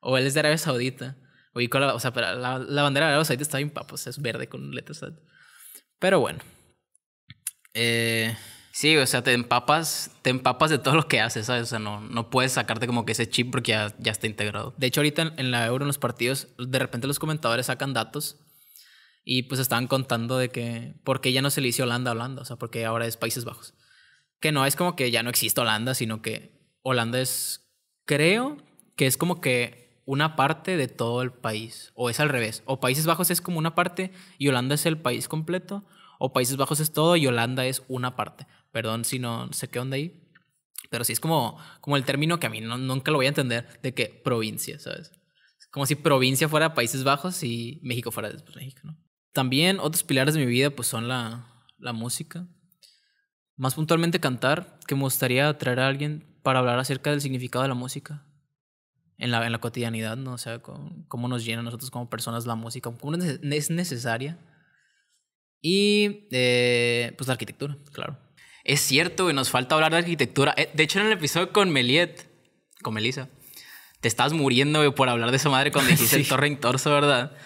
O él es de Arabia Saudita. Oye, con la, o sea, pero la, bandera de Arabia Saudita está bien papos, es verde con letras. Pero bueno. Eh, Sí, o sea, te empapas, te empapas de todo lo que haces, ¿sabes? O sea, no, no puedes sacarte como que ese chip porque ya, está integrado. De hecho, ahorita en, la Euro, en los partidos, de repente los comentadores sacan datos y pues estaban contando de que, ¿por qué ya no se le hizo Holanda a Holanda? O sea, porque ahora es Países Bajos. Que no es como que ya no existe Holanda, sino que Holanda es, creo que es como que una parte de todo el país, o es al revés, o Países Bajos es como una parte y Holanda es el país completo, o Países Bajos es todo y Holanda es una parte. Perdón si no sé qué onda ahí. Pero sí es como, como el término que a mí nunca lo voy a entender de que provincia, ¿sabes? Como si provincia fuera Países Bajos y México fuera de México, ¿no? También otros pilares de mi vida pues son la, la música. Más puntualmente cantar, que me gustaría traer a alguien para hablar acerca del significado de la música. En la, en la cotidianidad, ¿no? O sea, cómo, nos llena a nosotros como personas la música, cómo es necesaria. Y eh, pues la arquitectura, claro es cierto, que nos falta hablar de arquitectura. Eh, de hecho, en el episodio con Meliet, con Melissa, te estabas muriendo, por hablar de esa madre cuando dijiste el torre en torso, ¿verdad?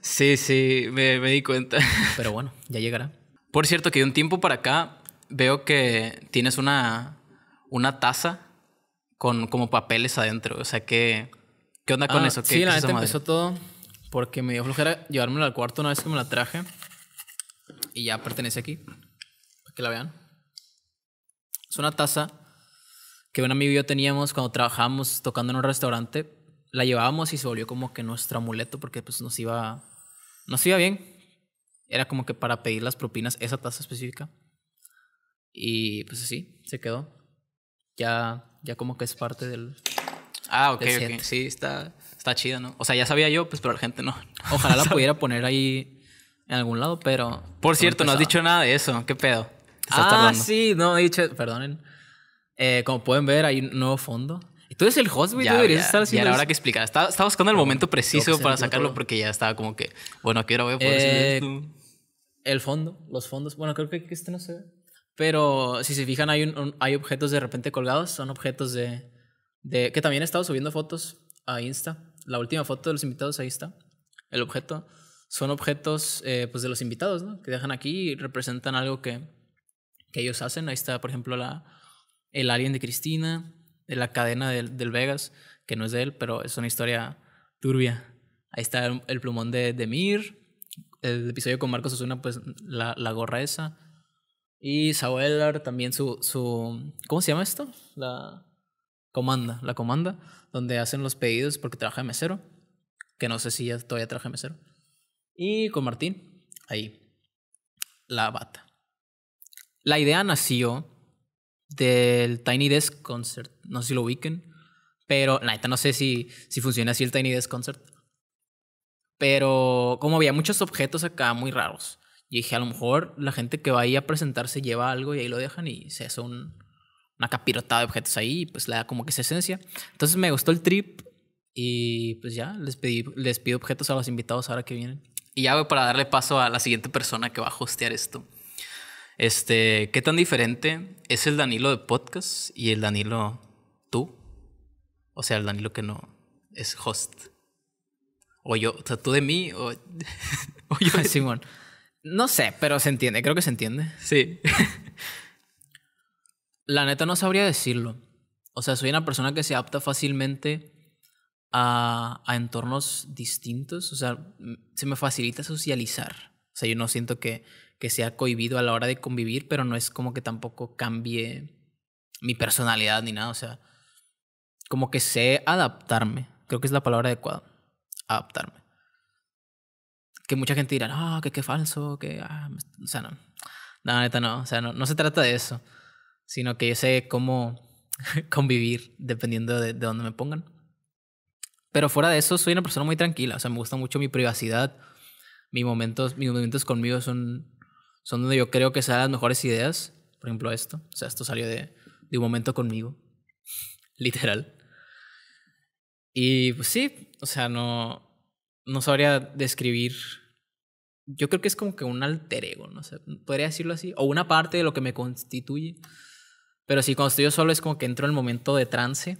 Sí, sí, me, di cuenta. Pero bueno, ya llegará. Por cierto, que de un tiempo para acá veo que tienes una, una taza con como papeles adentro. O sea, que, ¿qué onda con ah, eso? sí, la neta empezó todo porque me dio flojera llevármela al cuarto una vez que me la traje. Y ya pertenece aquí. Para que la vean. Es una taza que un amigo y yo teníamos cuando trabajábamos tocando en un restaurante. La llevábamos y se volvió como que nuestro amuleto porque pues nos iba, nos iba bien. Era como que para pedir las propinas, esa taza específica. Y pues así, se quedó. Ya, ya como que es parte del... Ah, ok, Sí, está, está chida, ¿no? O sea, ya sabía yo, pues, pero la gente no. Ojalá la pudiera poner ahí en algún lado, pero... Por cierto, no has dicho nada de eso. ¿Qué pedo? ah, sí, no, he dicho, perdonen. Eh, como pueden ver, hay un nuevo fondo. Tú eres el host, güey. deberías ya, estar haciendo. Ya hora que explicar. Estaba, buscando el momento preciso para sacarlo porque ya estaba como que, bueno, quiero ver. voy a eh, El fondo, los fondos. Bueno, creo que este no se ve. Pero si se fijan, hay, hay objetos de repente colgados. Son objetos de, Que también he estado subiendo fotos a Insta. La última foto de los invitados, ahí está. El objeto. Son objetos eh, pues de los invitados, ¿no? Que dejan aquí y representan algo que, que ellos hacen. Ahí está, por ejemplo, la, el alien de Cristina, de la cadena del, Vegas, que no es de él, pero es una historia turbia. Ahí está el, plumón de, de, Mir, el episodio con Marcos Osuna, pues la, la gorra esa. Y Sawellar también su, su... ¿Cómo se llama esto? La comanda, la comanda, donde hacen los pedidos porque trabaja de mesero, que no sé si ya todavía trabaja de mesero. Y con Martín, ahí, la bata. La idea nació del Tiny Desk Concert. No sé si lo ubiquen, pero la neta no sé si, si funciona así el Tiny Desk Concert. Pero como había muchos objetos acá muy raros, dije, a lo mejor la gente que va ahí a presentarse lleva algo y ahí lo dejan y se hace una capirotada de objetos ahí y pues le da como que esa esencia. Entonces me gustó el trip y pues ya, les, pedí, les pido objetos a los invitados ahora que vienen. Y ya voy para darle paso a la siguiente persona que va a hostear esto. Este, ¿qué tan diferente es el Danilo de podcast y el Danilo tú? O sea, el Danilo que no es host. O yo, o sea, tú de mí o, o yo. Simón. No sé, pero se entiende, creo que se entiende. Sí. La neta no sabría decirlo. O sea, soy una persona que se adapta fácilmente a, a entornos distintos. O sea, se me facilita socializar. O sea, yo no siento que que sea cohibido a la hora de convivir, pero no es como que tampoco cambie mi personalidad ni nada, o sea, como que sé adaptarme, creo que es la palabra adecuada, adaptarme. Que mucha gente dirá, ah, que qué falso, que, ah, o sea, no, no, neta no, o sea, no, no se trata de eso, sino que yo sé cómo convivir dependiendo de, de dónde me pongan. Pero fuera de eso, soy una persona muy tranquila, o sea, me gusta mucho mi privacidad, mis momentos, mis momentos conmigo son son donde yo creo que se las mejores ideas. Por ejemplo, esto. O sea, esto salió de, un momento conmigo. Literal. Y pues sí, o sea, no, no sabría describir. Yo creo que es como que un alter ego, no sé, podría decirlo así, o una parte de lo que me constituye. Pero sí, cuando estoy yo solo es como que entro en el momento de trance,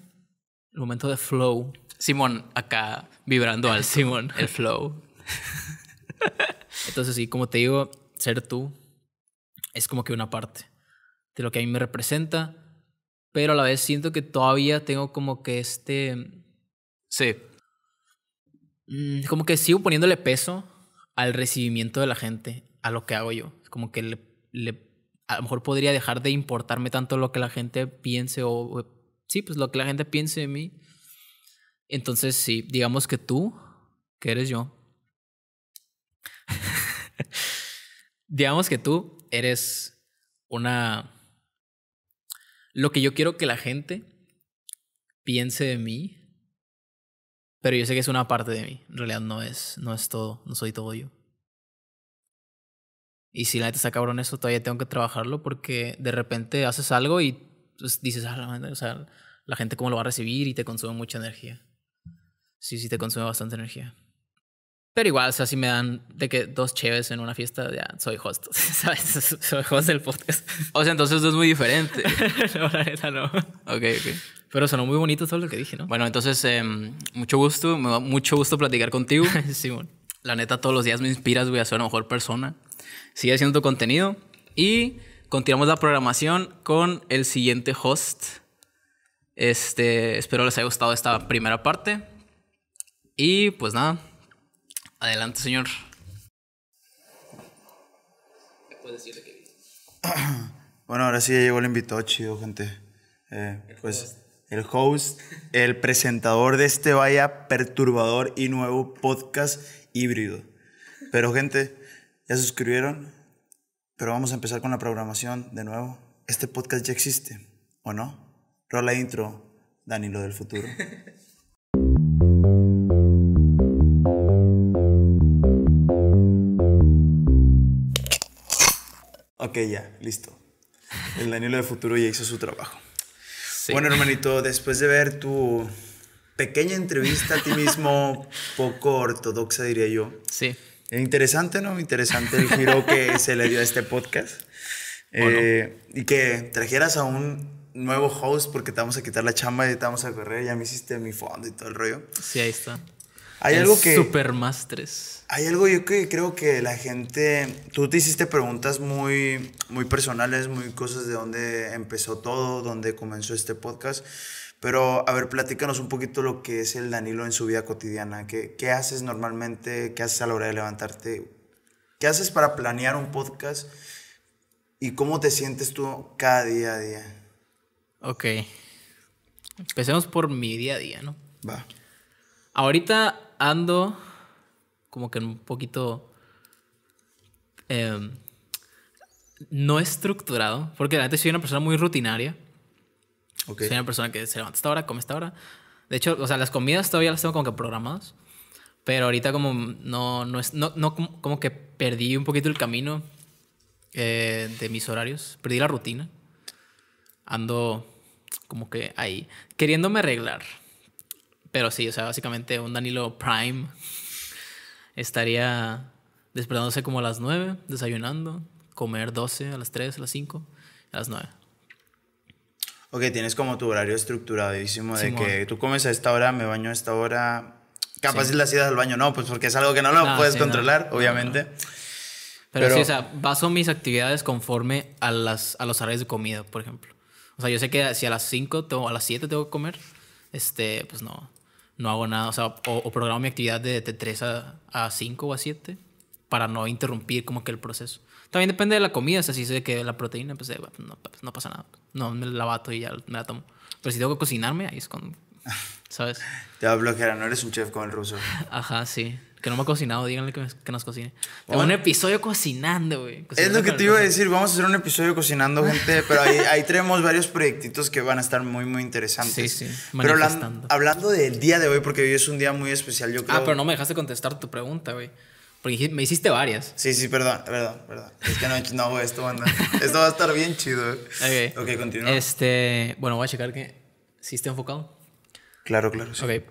el momento de flow. Simón, acá vibrando al Simón. El flow. Entonces sí, como te digo, ser tú es como que una parte de lo que a mí me representa, pero a la vez siento que todavía tengo como que este... Sí. Mm, como que sigo poniéndole peso al recibimiento de la gente, a lo que hago yo. Como que le, a lo mejor podría dejar de importarme tanto lo que la gente piense o, Sí, pues lo que la gente piense de mí. Entonces, sí, digamos que tú, que eres yo, Digamos que tú eres una... Lo que yo quiero que la gente piense de mí, pero yo sé que es una parte de mí. En realidad no es, no es todo, no soy todo yo. Y si la neta está cabrón eso, todavía tengo que trabajarlo porque de repente haces algo y pues, dices, ah, la, o sea, la gente cómo lo va a recibir y te consume mucha energía. Sí, sí, te consume bastante energía. Pero igual, o sea, si me dan de que dos cheves en una fiesta, ya soy host, ¿sabes? Soy host del podcast. O sea, entonces es muy diferente. no, la neta no. Ok, ok. Pero sonó muy bonito todo lo que dije, ¿no? Bueno, entonces, em, mucho gusto, me da mucho gusto platicar contigo. Simón. sí, bueno. La neta, todos los días me inspiras, voy a ser una mejor persona. Sigue haciendo tu contenido y continuamos la programación con el siguiente host. Este, espero les haya gustado esta primera parte. Y pues nada. Adelante, señor. Bueno, ahora sí ya llegó el invitado chido, gente. Eh, pues el host, el presentador de este vaya perturbador y nuevo podcast híbrido. Pero, gente, ya suscribieron. Pero vamos a empezar con la programación de nuevo. Este podcast ya existe, ¿o no? Rola intro, Danilo del futuro. Ok, ya, listo. El Danilo de futuro ya hizo su trabajo. Bueno, hermanito, después de ver tu pequeña entrevista a ti mismo, poco ortodoxa, diría yo. Sí. Eh, interesante, ¿no? Interesante el giro que se le dio a este podcast. Eh, y que trajeras a un nuevo host porque te vamos a quitar la chamba y te vamos a correr. Ya me hiciste mi fondo y todo el rollo. Sí, ahí está. Hay algo que. Supermastres. Hay algo yo que creo que la gente. Tú te hiciste preguntas muy, muy personales, muy cosas de dónde empezó todo, dónde comenzó este podcast. Pero, a ver, platícanos un poquito lo que es el Danilo en su vida cotidiana. ¿Qué, qué haces normalmente? ¿Qué haces a la hora de levantarte? ¿Qué haces para planear un podcast? ¿Y cómo te sientes tú cada día a día? Ok. Empecemos por mi día a día, ¿no? Va. Ahorita ando como que un poquito em, no estructurado, porque antes soy una persona muy rutinaria. Soy una persona que se levanta esta hora, come esta hora. De hecho, o sea, las comidas todavía las tengo como que programadas, pero ahorita como no, no es, no, no como, que perdí un poquito el camino eh, de mis horarios, perdí la rutina. Ando como que ahí, queriéndome arreglar. Pero sí, o sea, básicamente un Danilo Prime estaría despertándose como a las 9, desayunando, comer 12, a las 3, a las 5, a las 9. Ok, tienes como tu horario estructuradísimo de que tú comes a esta hora, me baño a esta hora. Capaz sí. las idas al baño no, pues porque es algo que no lo puedes controlar, obviamente. pero, sí, o sea, baso mis actividades conforme a, las, a los horarios de comida, por ejemplo. O sea, yo sé que si a las 5 a las 7 tengo que comer, este, pues no no hago nada, o sea, o, programo mi actividad de, de 3 a, a, 5 o a 7 para no interrumpir como que el proceso. También depende de la comida, o sea, si sé que la proteína, pues, eh, pues no, pasa nada. No, me la bato y ya me la tomo. Pero si tengo que cocinarme, ahí es cuando, ¿sabes? Te va a bloquear, no eres un chef con el ruso. Ajá, sí que no me ha cocinado, díganle que, nos cocine. Oh. Tengo un episodio cocinando, güey. Es lo que te iba a decir, vamos a hacer un episodio cocinando, gente, pero ahí, ahí tenemos varios proyectitos que van a estar muy, muy interesantes. Sí, sí, Pero hablando, del día de hoy, porque hoy es un día muy especial, yo ah, creo. Ah, pero no me dejaste contestar tu pregunta, güey. Porque me hiciste varias. Sí, sí, perdón, perdón, perdón. Es que no, hago esto, va esto va a estar bien chido. güey. ¿eh? Ok, okay continúa. Este, bueno, voy a checar que sí esté enfocado. Claro, claro. Sí. Ok.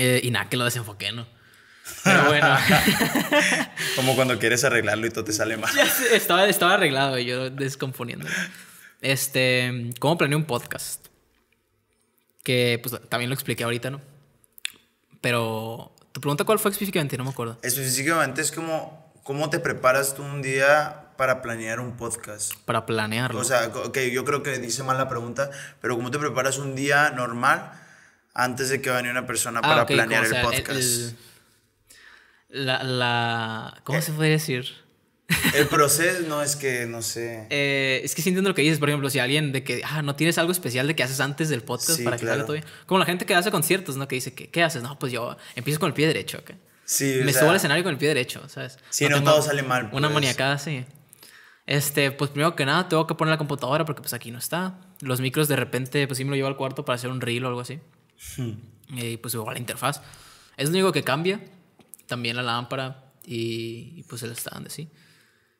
Eh, y nada, que lo desenfoqué, ¿no? Pero bueno. Como cuando quieres arreglarlo y todo te sale mal. estaba, estaba arreglado y yo descomponiendo. Este, ¿cómo planeé un podcast? Que pues también lo expliqué ahorita, ¿no? Pero tu pregunta cuál fue específicamente, no me acuerdo. Específicamente es como cómo te preparas tú un día para planear un podcast. Para planearlo. O sea, que yo creo que dice mal la pregunta, pero cómo te preparas un día normal antes de que venga una persona ah, para planear el podcast la, la ¿cómo eh, se puede decir? El proceso no es que, no sé. Eh, es que si entiendo lo que dices, por ejemplo, si alguien de que, ah, no tienes algo especial de que haces antes del podcast para que todo bien. Como la gente que hace conciertos, ¿no? Que dice, que, ¿qué haces? No, pues yo empiezo con el pie derecho, ¿ok? Sí, Me subo al escenario con el pie derecho, ¿sabes? Si no, todo sale mal. Una pues. maniacada, sí. Este, pues primero que nada, tengo que poner la computadora porque pues aquí no está. Los micros de repente, pues sí me lo llevo al cuarto para hacer un reel o algo así. Hmm. Y pues luego la interfaz. Es lo único que cambia también la lámpara y, pues el stand, sí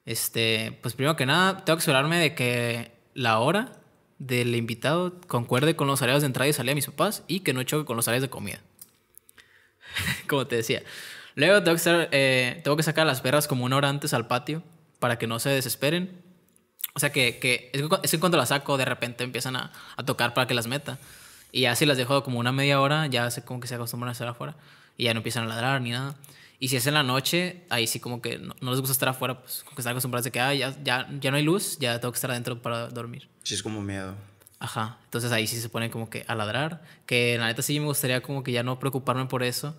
Este, pues primero que nada, tengo que asegurarme de que la hora del invitado concuerde con los horarios de entrada y salida de mis papás y que no choque con los áreas de comida. como te decía. Luego eh, tengo que, sacar a las perras como una hora antes al patio para que no se desesperen. O sea que, es que cuando las saco de repente empiezan a, tocar para que las meta. Y así las dejo como una media hora, ya sé como que se acostumbran a estar afuera. Y ya no empiezan a ladrar ni nada. Y si es en la noche, ahí sí como que no, les gusta estar afuera, pues como que están acostumbrados de que ya, ya, ya no hay luz, ya tengo que estar adentro para dormir. Sí, es como miedo. Ajá, entonces ahí sí se ponen como que a ladrar, que la neta sí me gustaría como que ya no preocuparme por eso.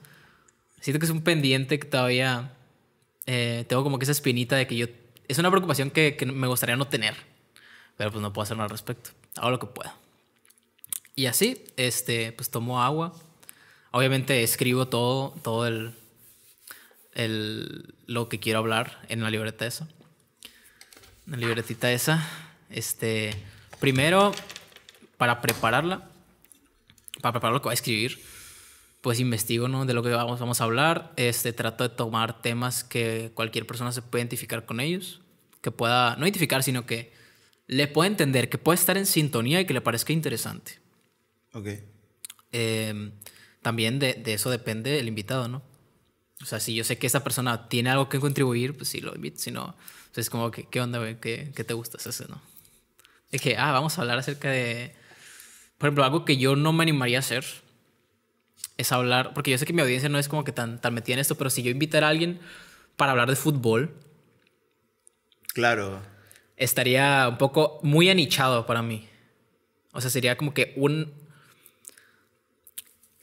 Siento que es un pendiente que todavía eh, tengo como que esa espinita de que yo... Es una preocupación que, que me gustaría no tener, pero pues no puedo hacer nada al respecto. Hago lo que pueda. Y así, este, pues tomo agua. Obviamente escribo todo, todo el, el, lo que quiero hablar en la libreta esa. En la libretita esa. Este, primero, para prepararla, para preparar lo que voy a escribir, pues investigo ¿no? de lo que vamos, vamos a hablar. Este, trato de tomar temas que cualquier persona se pueda identificar con ellos. Que pueda, no identificar, sino que le pueda entender, que pueda estar en sintonía y que le parezca interesante. Ok. Em, también de, de, eso depende el invitado, ¿no? O sea, si yo sé que esa persona tiene algo que contribuir, pues sí lo invito. Si no, es como, que, ¿qué onda, güey? ¿Qué, ¿Qué, te gusta hacer, no? Es que, ah, vamos a hablar acerca de. Por ejemplo, algo que yo no me animaría a hacer es hablar. Porque yo sé que mi audiencia no es como que tan, tan metida en esto, pero si yo invitar a alguien para hablar de fútbol. Claro. Estaría un poco muy anichado para mí. O sea, sería como que un,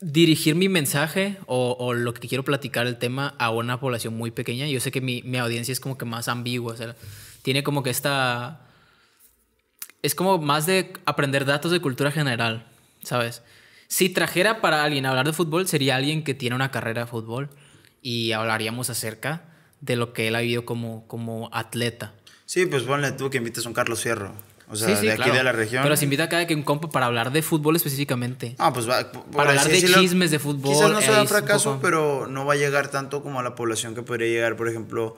dirigir mi mensaje o, lo que quiero platicar el tema a una población muy pequeña. Yo sé que mi, audiencia es como que más ambigua, o sea, tiene como que esta... Es como más de aprender datos de cultura general, ¿sabes? Si trajera para alguien hablar de fútbol, sería alguien que tiene una carrera de fútbol y hablaríamos acerca de lo que él ha vivido como, como atleta. Sí, pues ponle tú que invites a un Carlos Fierro. O sea, de aquí de la región. Pero se invita a cada que un compa para hablar de fútbol específicamente. Ah, pues Para hablar de chismes de fútbol. Quizás no sea eh, fracaso, pero no va a llegar tanto como a la población que podría llegar, por ejemplo,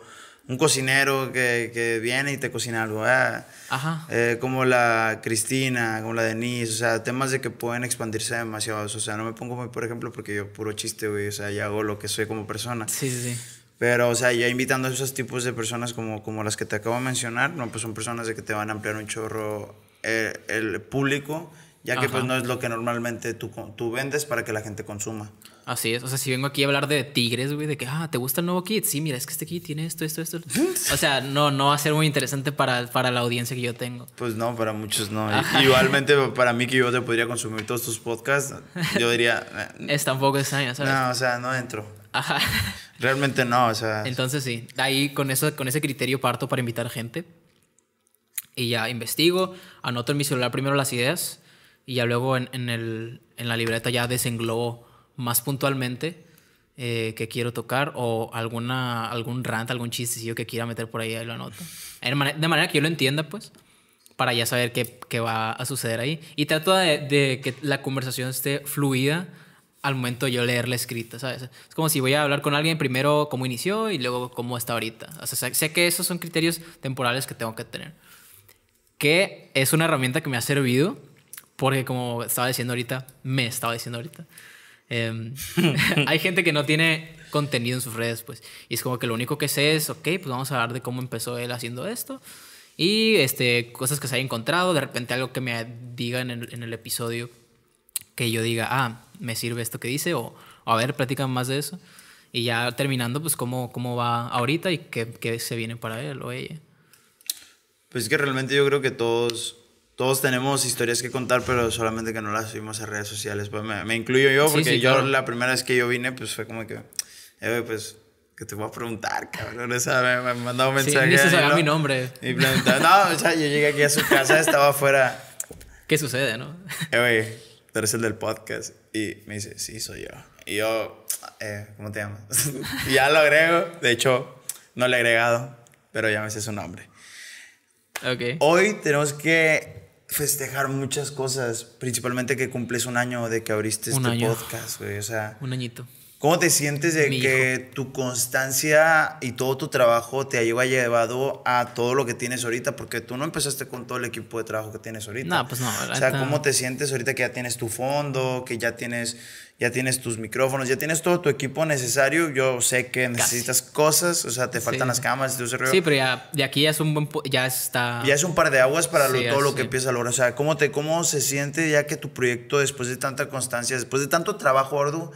un cocinero que, viene y te cocina algo. Ah, Ajá. Eh, como la Cristina, como la Denise, o sea, temas de que pueden expandirse demasiado. O sea, no me pongo muy, por ejemplo, porque yo puro chiste, güey. O sea, ya hago lo que soy como persona. Sí, sí, sí. Pero, o sea, ya invitando a esos tipos de personas como, como las que te acabo de mencionar, no, pues son personas de que te van a ampliar un chorro eh, el, público, ya que pues no es lo que normalmente tú, tú vendes para que la gente consuma. Así es, o sea, si vengo aquí a hablar de tigres, güey, de que, ah, ¿te gusta el nuevo kit? Sí, mira, es que este kit tiene esto, esto, esto. o sea, no, no va a ser muy interesante para, para la audiencia que yo tengo. Pues no, para muchos no. Igualmente, para mí que yo te podría consumir todos tus podcasts, yo diría... es tampoco extraño, ¿sabes? No, o sea, no entro. Realmente no, o sea. Entonces sí, ahí con, eso, con ese criterio parto para invitar gente. Y ya investigo, anoto en mi celular primero las ideas y ya luego en, la libreta ya desenglobo más puntualmente eh, que quiero tocar o alguna, algún rant, algún chistecillo que quiera meter por ahí, y lo anoto. De manera que yo lo entienda, pues, para ya saber qué, va a suceder ahí. Y trato de que la conversación esté fluida al momento de yo leer la escrita, ¿sabes? Es como si voy a hablar con alguien primero cómo inició y luego cómo está ahorita. O sea, sé que esos son criterios temporales que tengo que tener. Que es una herramienta que me ha servido porque como estaba diciendo ahorita, me estaba diciendo ahorita, em, hay gente que no tiene contenido en sus redes, pues. Y es como que lo único que sé es, ok, pues vamos a hablar de cómo empezó él haciendo esto. Y este, cosas que se haya encontrado, de repente algo que me digan en el episodio que yo diga, ah, me sirve esto que dice o, a ver, platican más de eso. Y ya terminando, pues cómo, cómo va ahorita y qué, qué se viene para él o ella. Pues es que realmente yo creo que todos, todos tenemos historias que contar, pero solamente que no las subimos a redes sociales. Pues me, me incluyo yo, porque yo la primera vez que yo vine, pues fue como que, eh, pues, que te voy a preguntar, cabrón. Esa... me, mandaba mandado un mensaje. Sí, ¿no? mi nombre. Y no, o sea, yo llegué aquí a su casa, estaba afuera. ¿Qué sucede, no? Eh, pero es el del podcast. Y me dice, sí, soy yo. Y yo, eh, ¿cómo te llamas? ya lo agrego. De hecho, no le he agregado, pero ya me sé su nombre. Ok. Hoy tenemos que festejar muchas cosas, principalmente que cumples un año de que abriste este podcast, güey. O sea, un añito. ¿Cómo te sientes de que tu constancia y todo tu trabajo te ha llevado a todo lo que tienes ahorita? Porque tú no empezaste con todo el equipo de trabajo que tienes ahorita. No, pues no. O sea, ¿cómo te sientes ahorita que ya tienes tu fondo, que ya tienes, ya tienes tus micrófonos, ya tienes todo tu equipo necesario? Yo sé que necesitas cosas, o sea, te faltan las cámaras, todo ese Sí, pero ya de aquí ya es un buen, ya está. Ya es un par de aguas para todo lo que empieza a lograr. O sea, ¿cómo te, cómo se siente ya que tu proyecto después de tanta constancia, después de tanto trabajo arduo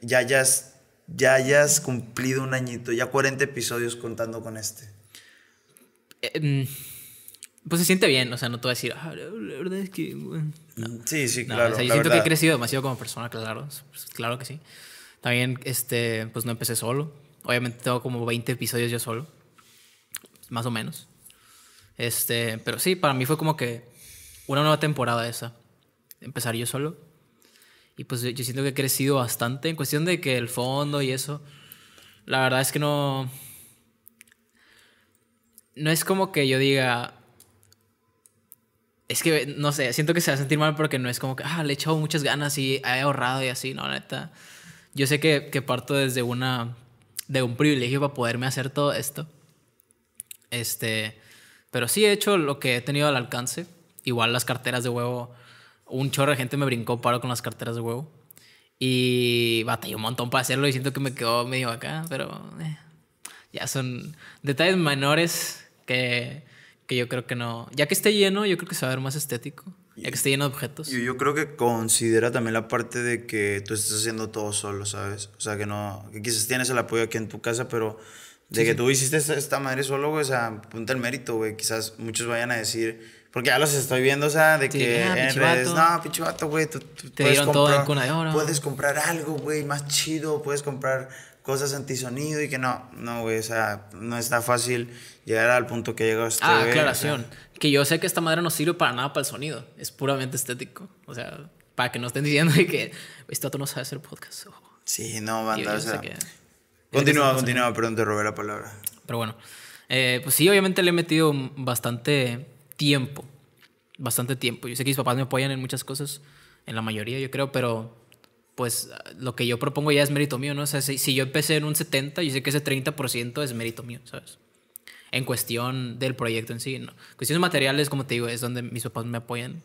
ya hayas, ya hayas cumplido un añito, ya 40 episodios contando con este? Eh, mm, pues se siente bien, o sea, no te voy a decir, ah, la verdad es que... Mm, sí, sí, claro. yo siento que he crecido demasiado como persona, claro, pues, claro que sí. También, este, pues no empecé solo. Obviamente tengo como 20 episodios yo solo, más o menos. Este, pero sí, para mí fue como que una nueva temporada esa. Empezar yo solo y pues yo, siento que he crecido bastante en cuestión de que el fondo y eso. La verdad es que no. No es como que yo diga. Es que, no sé, siento que se va a sentir mal porque no es como que, ah, le he echado muchas ganas y he ahorrado y así, no, neta. Yo sé que, que parto desde una, de un privilegio para poderme hacer todo esto. Este, pero sí he hecho lo que he tenido al alcance. Igual las carteras de huevo un chorro de gente me brincó paro con las carteras de huevo. Y batallé un montón para hacerlo y siento que me quedó medio acá, pero eh, ya son detalles menores que, que, yo creo que no. Ya que esté lleno, yo creo que se va a ver más estético. ya que esté lleno de objetos. Yo, yo creo que considera también la parte de que tú estás haciendo todo solo, ¿sabes? O sea, que no. quizás tienes el apoyo aquí en tu casa, pero de que tú hiciste esta, madre solo, güey, o sea, el mérito, güey. Quizás muchos vayan a decir porque ya los estoy viendo, o sea, de que ah, no en redes, no, vato, güey, te puedes, comprar, todo en cuna de puedes comprar algo, güey, más chido, puedes comprar cosas antisonido y que no, no, güey, o sea, no está fácil llegar al punto que llegó este. Ah, aclaración, que yo sé que esta madre no sirve para nada para el sonido, es puramente estético, o sea, para que no estén diciendo que esto no sabes hacer podcast. Sí, no, banda, o continúa, continúa, perdón, te robé la palabra. Pero bueno, eh, pues sí, obviamente le he metido bastante tiempo, bastante tiempo. Yo sé que mis papás me apoyan en muchas cosas, en la mayoría yo creo, pero pues lo que yo propongo ya es mérito mío, ¿no? O sea, si, yo empecé en un 70, yo sé que ese 30% es mérito mío, ¿sabes? En cuestión del proyecto en sí, ¿no? Cuestiones materiales, como te digo, es donde mis papás me apoyan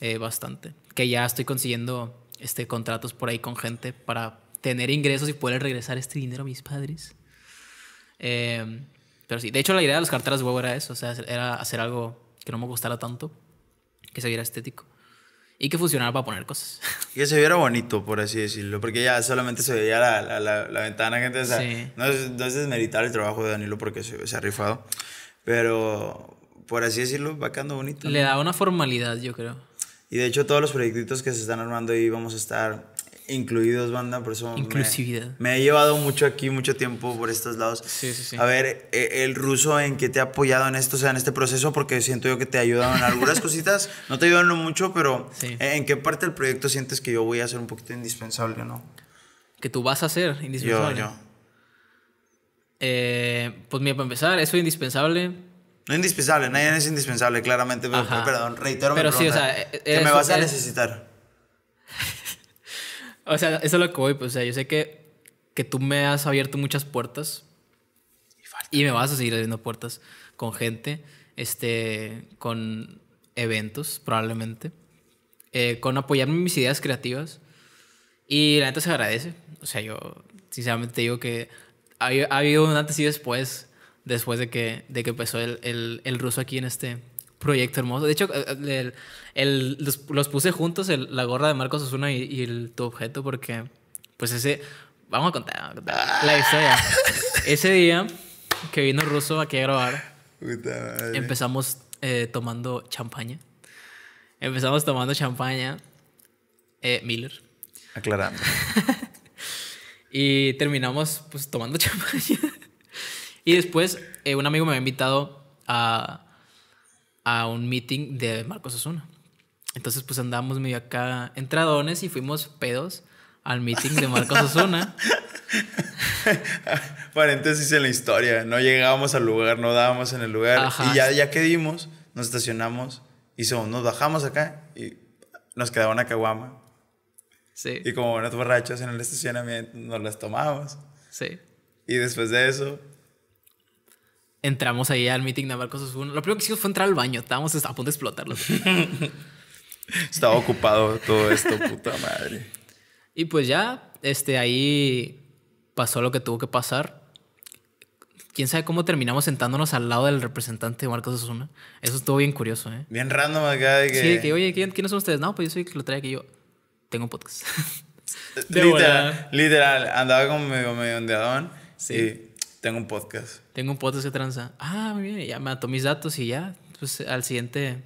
eh, bastante. Que ya estoy consiguiendo este, contratos por ahí con gente para tener ingresos y poder regresar este dinero a mis padres. Em, pero sí, de hecho la idea de las carteras web era eso, o sea, era hacer algo que no me gustara tanto, que se viera estético y que funcionara para poner cosas. Y que se viera bonito, por así decirlo, porque ya solamente se veía la, la, la, ventana, gente. no, es, no, desmeritar el trabajo de Danilo porque se, se ha rifado, pero por así decirlo, va quedando bonito. Le da una formalidad, yo creo. Y de hecho, todos los proyectitos que se están armando ahí vamos a estar incluidos, banda, por eso Inclusividad. Me, ha he llevado mucho aquí, mucho tiempo por estos lados. A ver, e, el ruso, ¿en que te ha apoyado en esto, o sea, en este proceso? Porque siento yo que te ha ayudado en algunas cositas, no te ayudaron mucho, pero ¿en qué parte del proyecto sientes que yo voy a ser un poquito indispensable, o no? Que tú vas a ser indispensable. Yo, yo. Eh, pues mira, para empezar, eso indispensable. No indispensable, nadie es indispensable, claramente, perdón, reitero mi pregunta, que me vas a necesitar. O sea, eso es lo que voy, pues, o sea, yo sé que, que tú me has abierto muchas puertas y, me vas a seguir abriendo puertas con gente, este, con eventos, probablemente, eh, con apoyarme en mis ideas creativas. Y la neta se agradece. O sea, yo sinceramente te digo que ha, habido un antes y después, después de que, de que empezó el, el ruso aquí en este, proyecto hermoso. De hecho, eh, eh, los, puse juntos, la gorra de Marcos Osuna y, y, el tu objeto, porque, pues ese, vamos a contar, la historia. ese día que vino Ruso aquí a grabar, empezamos eh, tomando champaña. Empezamos tomando champaña Miller. Aclarando. y terminamos pues tomando champaña. y después un amigo me había invitado a a un meeting de Marcos Osuna. Entonces, pues andamos medio acá entradones y fuimos pedos al meeting de Marcos Osuna. Paréntesis en la historia, no llegábamos al lugar, no dábamos en el lugar. Y ya, ya que dimos, nos estacionamos y somos, nos bajamos acá y nos quedaba una caguama. Sí. Y como buenos borrachos en el estacionamiento, nos las tomamos. Sí. Y después de eso, entramos ahí al meeting de Marcos Osuna. Lo primero que hicimos fue entrar al baño. Estábamos a punto de explotarlo. Estaba ocupado todo esto, puta madre. Y pues ya, este, ahí pasó lo que tuvo que pasar. Quién sabe cómo terminamos sentándonos al lado del representante de Marcos Osuna. Eso estuvo bien curioso, ¿eh? Bien random acá. De que... Sí, que oye, ¿quiénes son ustedes? No, pues yo soy el que lo trae aquí. Yo tengo un podcast. literal, literal, andaba como medio, medio ondeadón. Sí. Tengo un podcast. Tengo un podcast que tranza. Ah, muy bien, ya me ató mis datos y ya. Pues al siguiente,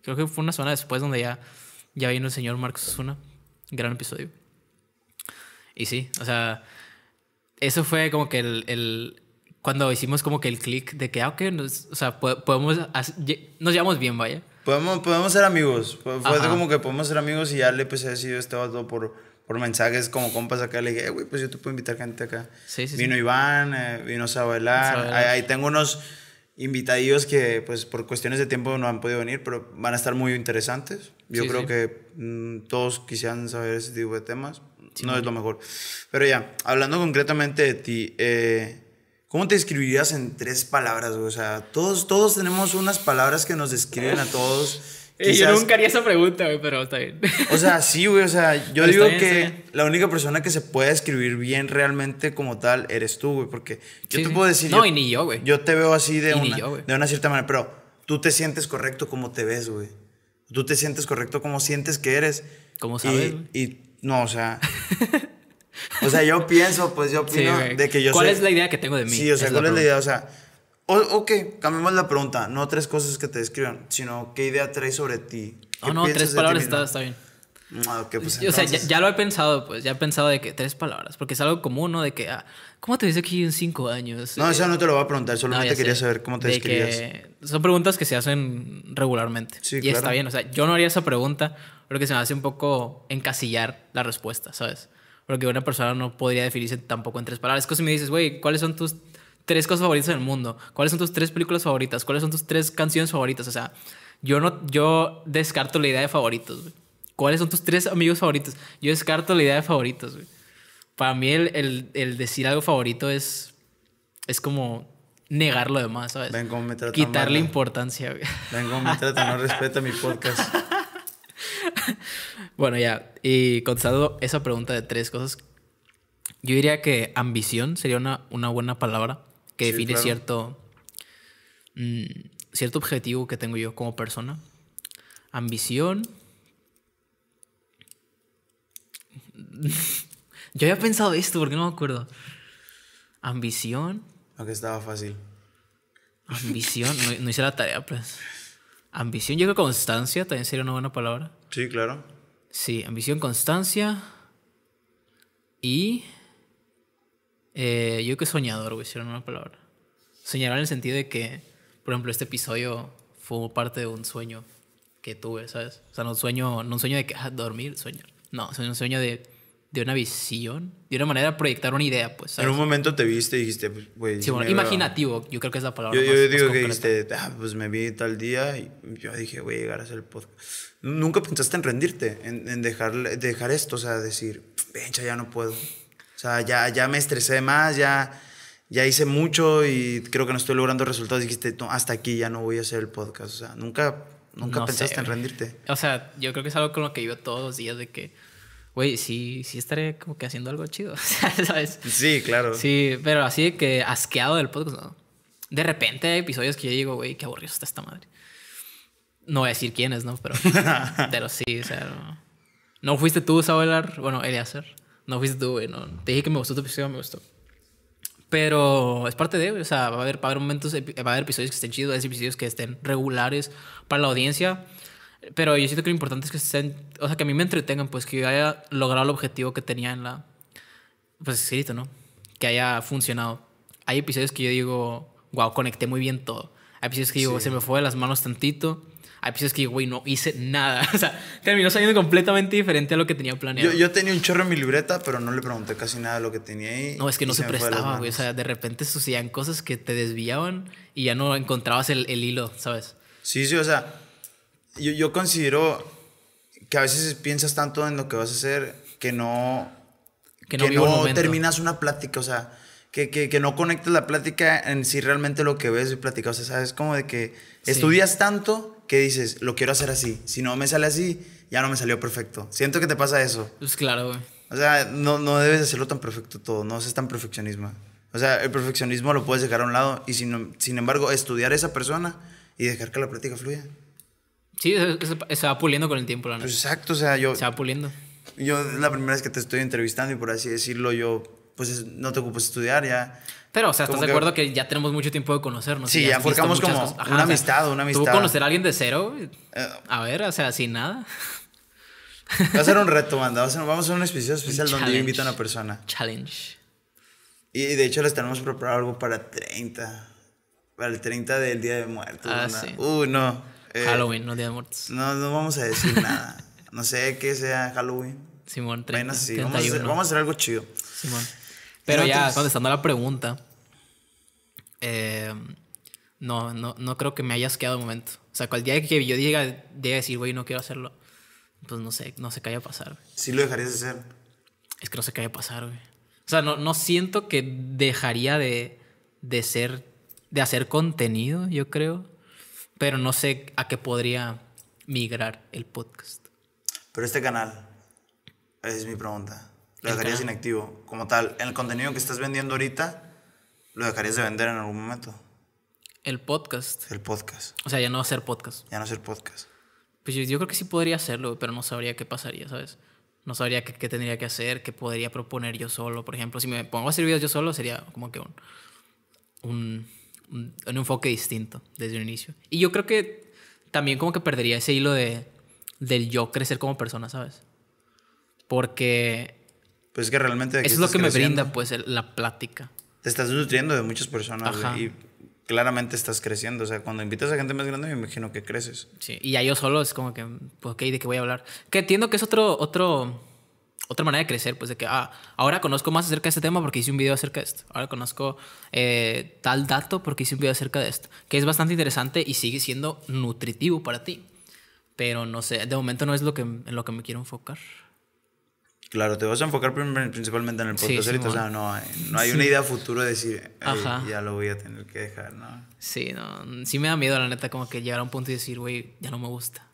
creo que fue una semana después donde ya, ya vino el señor Marcos Osuna. Gran episodio. Y sí, o sea, eso fue como que el, el cuando hicimos como que el click de que, ah, ok, o sea, podemos, nos llevamos bien, vaya. Podemos, podemos ser amigos. Fue como que podemos ser amigos y ya le empecé pues, a decir este todo por por mensajes como compas acá, le dije, eh, güey, pues yo te puedo invitar gente acá. vino Iván, eh, vino Sabelar. Ahí, tengo unos invitadillos que, pues, por cuestiones de tiempo no han podido venir, pero van a estar muy interesantes. Yo creo que mm, todos quisieran saber ese tipo de temas. no es lo mejor. Pero ya, hablando concretamente de ti, eh, ¿Cómo te describirías en tres palabras? O sea, todos, todos tenemos unas palabras que nos describen a todos. Yo nunca haría esa pregunta, güey, pero está bien. O sea, sí, güey, o sea, yo digo que la única persona que se puede escribir bien realmente como tal eres tú, güey, porque yo te puedo decir... No, y ni yo, güey. Yo te veo así de, una, de una cierta manera, pero tú te sientes correcto como te ves, güey. Tú te sientes correcto como sientes que eres. como sabes? Y, no, o sea... o sea, yo pienso, pues yo opino de que yo ¿Cuál es la idea que tengo de mí? Sí, o sea, ¿cuál es la idea? O sea o, ok, cambiamos la pregunta. No tres cosas que te describan, sino qué idea traes sobre ti. Oh, no, tres palabras está, bien. Ah, pues, o sea, ya, lo he pensado, pues. Ya he pensado de que tres palabras. Porque es algo común, ¿no? De que, ah, ¿cómo te dice aquí en cinco años? No, eso no te lo voy a preguntar. Solamente quería saber cómo te describías. son preguntas que se hacen regularmente. Sí, y está bien. O sea, yo no haría esa pregunta porque se me hace un poco encasillar la respuesta, ¿sabes? Porque una persona no podría definirse tampoco en tres palabras. Es que si me dices, güey, ¿cuáles son tus tres cosas favoritas del mundo, cuáles son tus tres películas favoritas, cuáles son tus tres canciones favoritas. O sea, yo no, yo descarto la idea de favoritos, ¿Cuáles son tus tres amigos favoritos? Yo descarto la idea de favoritos, Para mí el, decir algo favorito es, es como negar lo demás, ¿sabes? Ven cómo me tratan Quitarle importancia, güey. Ven cómo me tratan, no respeta mi podcast. bueno, ya. Y contestando esa pregunta de tres cosas, yo diría que ambición sería una, una buena palabra que define cierto, mm, cierto objetivo que tengo yo como persona. Ambición. yo había pensado esto porque no me acuerdo. Ambición. Aunque estaba fácil. Ambición, no, hice la tarea, pues. Ambición, yo creo constancia también sería una buena palabra. Sí, claro. Sí, ambición, constancia y eh, yo creo que soñador, güey, era una palabra. señalar en el sentido de que, por ejemplo, este episodio fue parte de un sueño que tuve, ¿sabes? O sea, no un sueño, un sueño de que, ah, dormir, sueño No, un sueño de, una visión, de una manera de proyectar una idea, pues. ¿sabes? En un momento te viste y dijiste, pues, güey. imaginativo, yo creo que es la palabra. Yo, digo que dijiste, ah, pues me vi tal día y yo dije, voy a llegar a hacer el podcast. Nunca pensaste en rendirte, en, dejar, dejar esto, o sea, decir, ya no puedo. O sea, ya, ya me estresé más, ya, ya hice mucho y creo que no estoy logrando resultados. Dijiste, no, hasta aquí ya no voy a hacer el podcast. O sea, nunca, nunca pensaste en rendirte. O sea, yo creo que es algo con lo que vivo todos los días de que, güey, sí, sí estaré como que haciendo algo chido, ¿sabes? Sí, claro. Sí, pero así de que asqueado del podcast, De repente hay episodios que yo digo, güey, qué aburrido está esta madre. No voy a decir quién es, ¿no? Pero, pero sí, o sea, no. fuiste tú, Saúl? Bueno, Eliaser. No fuiste tú, No. Te dije que me gustó tu episodio, me gustó. Pero es parte de, o sea, va a haber, va momentos, va a haber episodios que estén chidos, va a haber episodios que estén regulares para la audiencia. Pero yo siento que lo importante es que estén, o sea, que a mí me entretengan, pues que haya logrado el objetivo que tenía en la, pues escrito, ¿no? Que haya funcionado. Hay episodios que yo digo, wow, conecté muy bien todo. Hay episodios que digo, se me fue de las manos tantito. Hay episodios que güey, no hice nada. O sea, terminó saliendo completamente diferente a lo que tenía planeado. Yo, tenía un chorro en mi libreta, pero no le pregunté casi nada de lo que tenía ahí. No, es que no se, prestaba, güey. O sea, de repente sucedían cosas que te desviaban y ya no encontrabas el, el hilo, ¿sabes? Sí, sí, o sea, yo, yo considero que a veces piensas tanto en lo que vas a hacer que no que no, terminas una plática, o sea, que, que, no conectas la plática en si realmente lo que ves y platicas, o sea, sabes como de que estudias tanto ¿Qué dices, lo quiero hacer así. Si no me sale así, ya no me salió perfecto. Siento que te pasa eso. Pues claro, güey. O sea, no, no debes hacerlo tan perfecto todo, no seas tan perfeccionismo. O sea, el perfeccionismo lo puedes dejar a un lado y sin, sin embargo estudiar a esa persona y dejar que la práctica fluya. Sí, se, se va puliendo con el tiempo, la pues Exacto, o sea, yo... Se va puliendo. Yo la primera vez que te estoy entrevistando y por así decirlo, yo pues no te ocupas estudiar ya. Pero, o sea, ¿estás de acuerdo que... ya tenemos mucho tiempo de conocernos? Sí, ya forjamos como una amistad, una amistad. ¿Tú conocer a alguien de cero? Eh, a ver, o sea, sin nada. Va a ser un reto, manda. a hacer vamos a un especial especial donde invitan a una persona. Challenge. Y de hecho les tenemos preparado algo para 30. Para el 30 del Día de Muertos. Ah, sí. Uh, no. Eh, Halloween, no Día de Muertos. No, no vamos a decir nada. No sé qué sea Halloween. Simón, 30, bueno, sí, Vamos, a hacer, algo chido. Simón. Pero ya contestando a la pregunta. Eh, no, no, creo que me hayas quedado un momento. O sea, cual día que yo diga, diga decir, güey, no quiero hacerlo, pues no sé, no se qué a pasar. ¿Sí lo dejarías de hacer? Es que no sé qué a pasar, güey. O sea, no, no siento que dejaría de, de ser, de hacer contenido, yo creo. Pero no sé a qué podría migrar el podcast. Pero este canal, es mi pregunta. ¿Lo dejarías inactivo como tal? ¿En el contenido que estás vendiendo ahorita ¿Lo dejarías de vender en algún momento? El podcast. El podcast. O sea, ya no hacer podcast. Ya no hacer podcast. Pues yo, creo que sí podría hacerlo, pero no sabría qué pasaría, ¿sabes? No sabría qué, tendría que hacer, qué podría proponer yo solo. Por ejemplo, si me pongo a hacer videos yo solo, sería como que un, un, enfoque distinto desde un inicio. Y yo creo que también como que perdería ese hilo de, del yo crecer como persona, ¿sabes? Porque... Pues que realmente... es lo que me brinda, pues, la plática te estás nutriendo de muchas personas y claramente estás creciendo. O sea, cuando invitas a gente más grande, me imagino que creces. Sí, y a yo solo es como que, pues, ok, ¿de qué voy a hablar? Que entiendo que es otro, otro, otra manera de crecer, pues, de que, ah, ahora conozco más acerca de este tema porque hice un video acerca de esto. Ahora conozco eh, tal dato porque hice un video acerca de esto. Que es bastante interesante y sigue siendo nutritivo para ti. Pero no sé, de momento no es lo que, en lo que me quiero enfocar. Claro, te vas a enfocar principalmente en el puerto sí, o sea, no hay, una idea futura de decir, ya lo voy a tener que dejar, ¿no? Sí, no, sí me da miedo, la neta, como que llegar a un punto y decir, güey, ya no me gusta.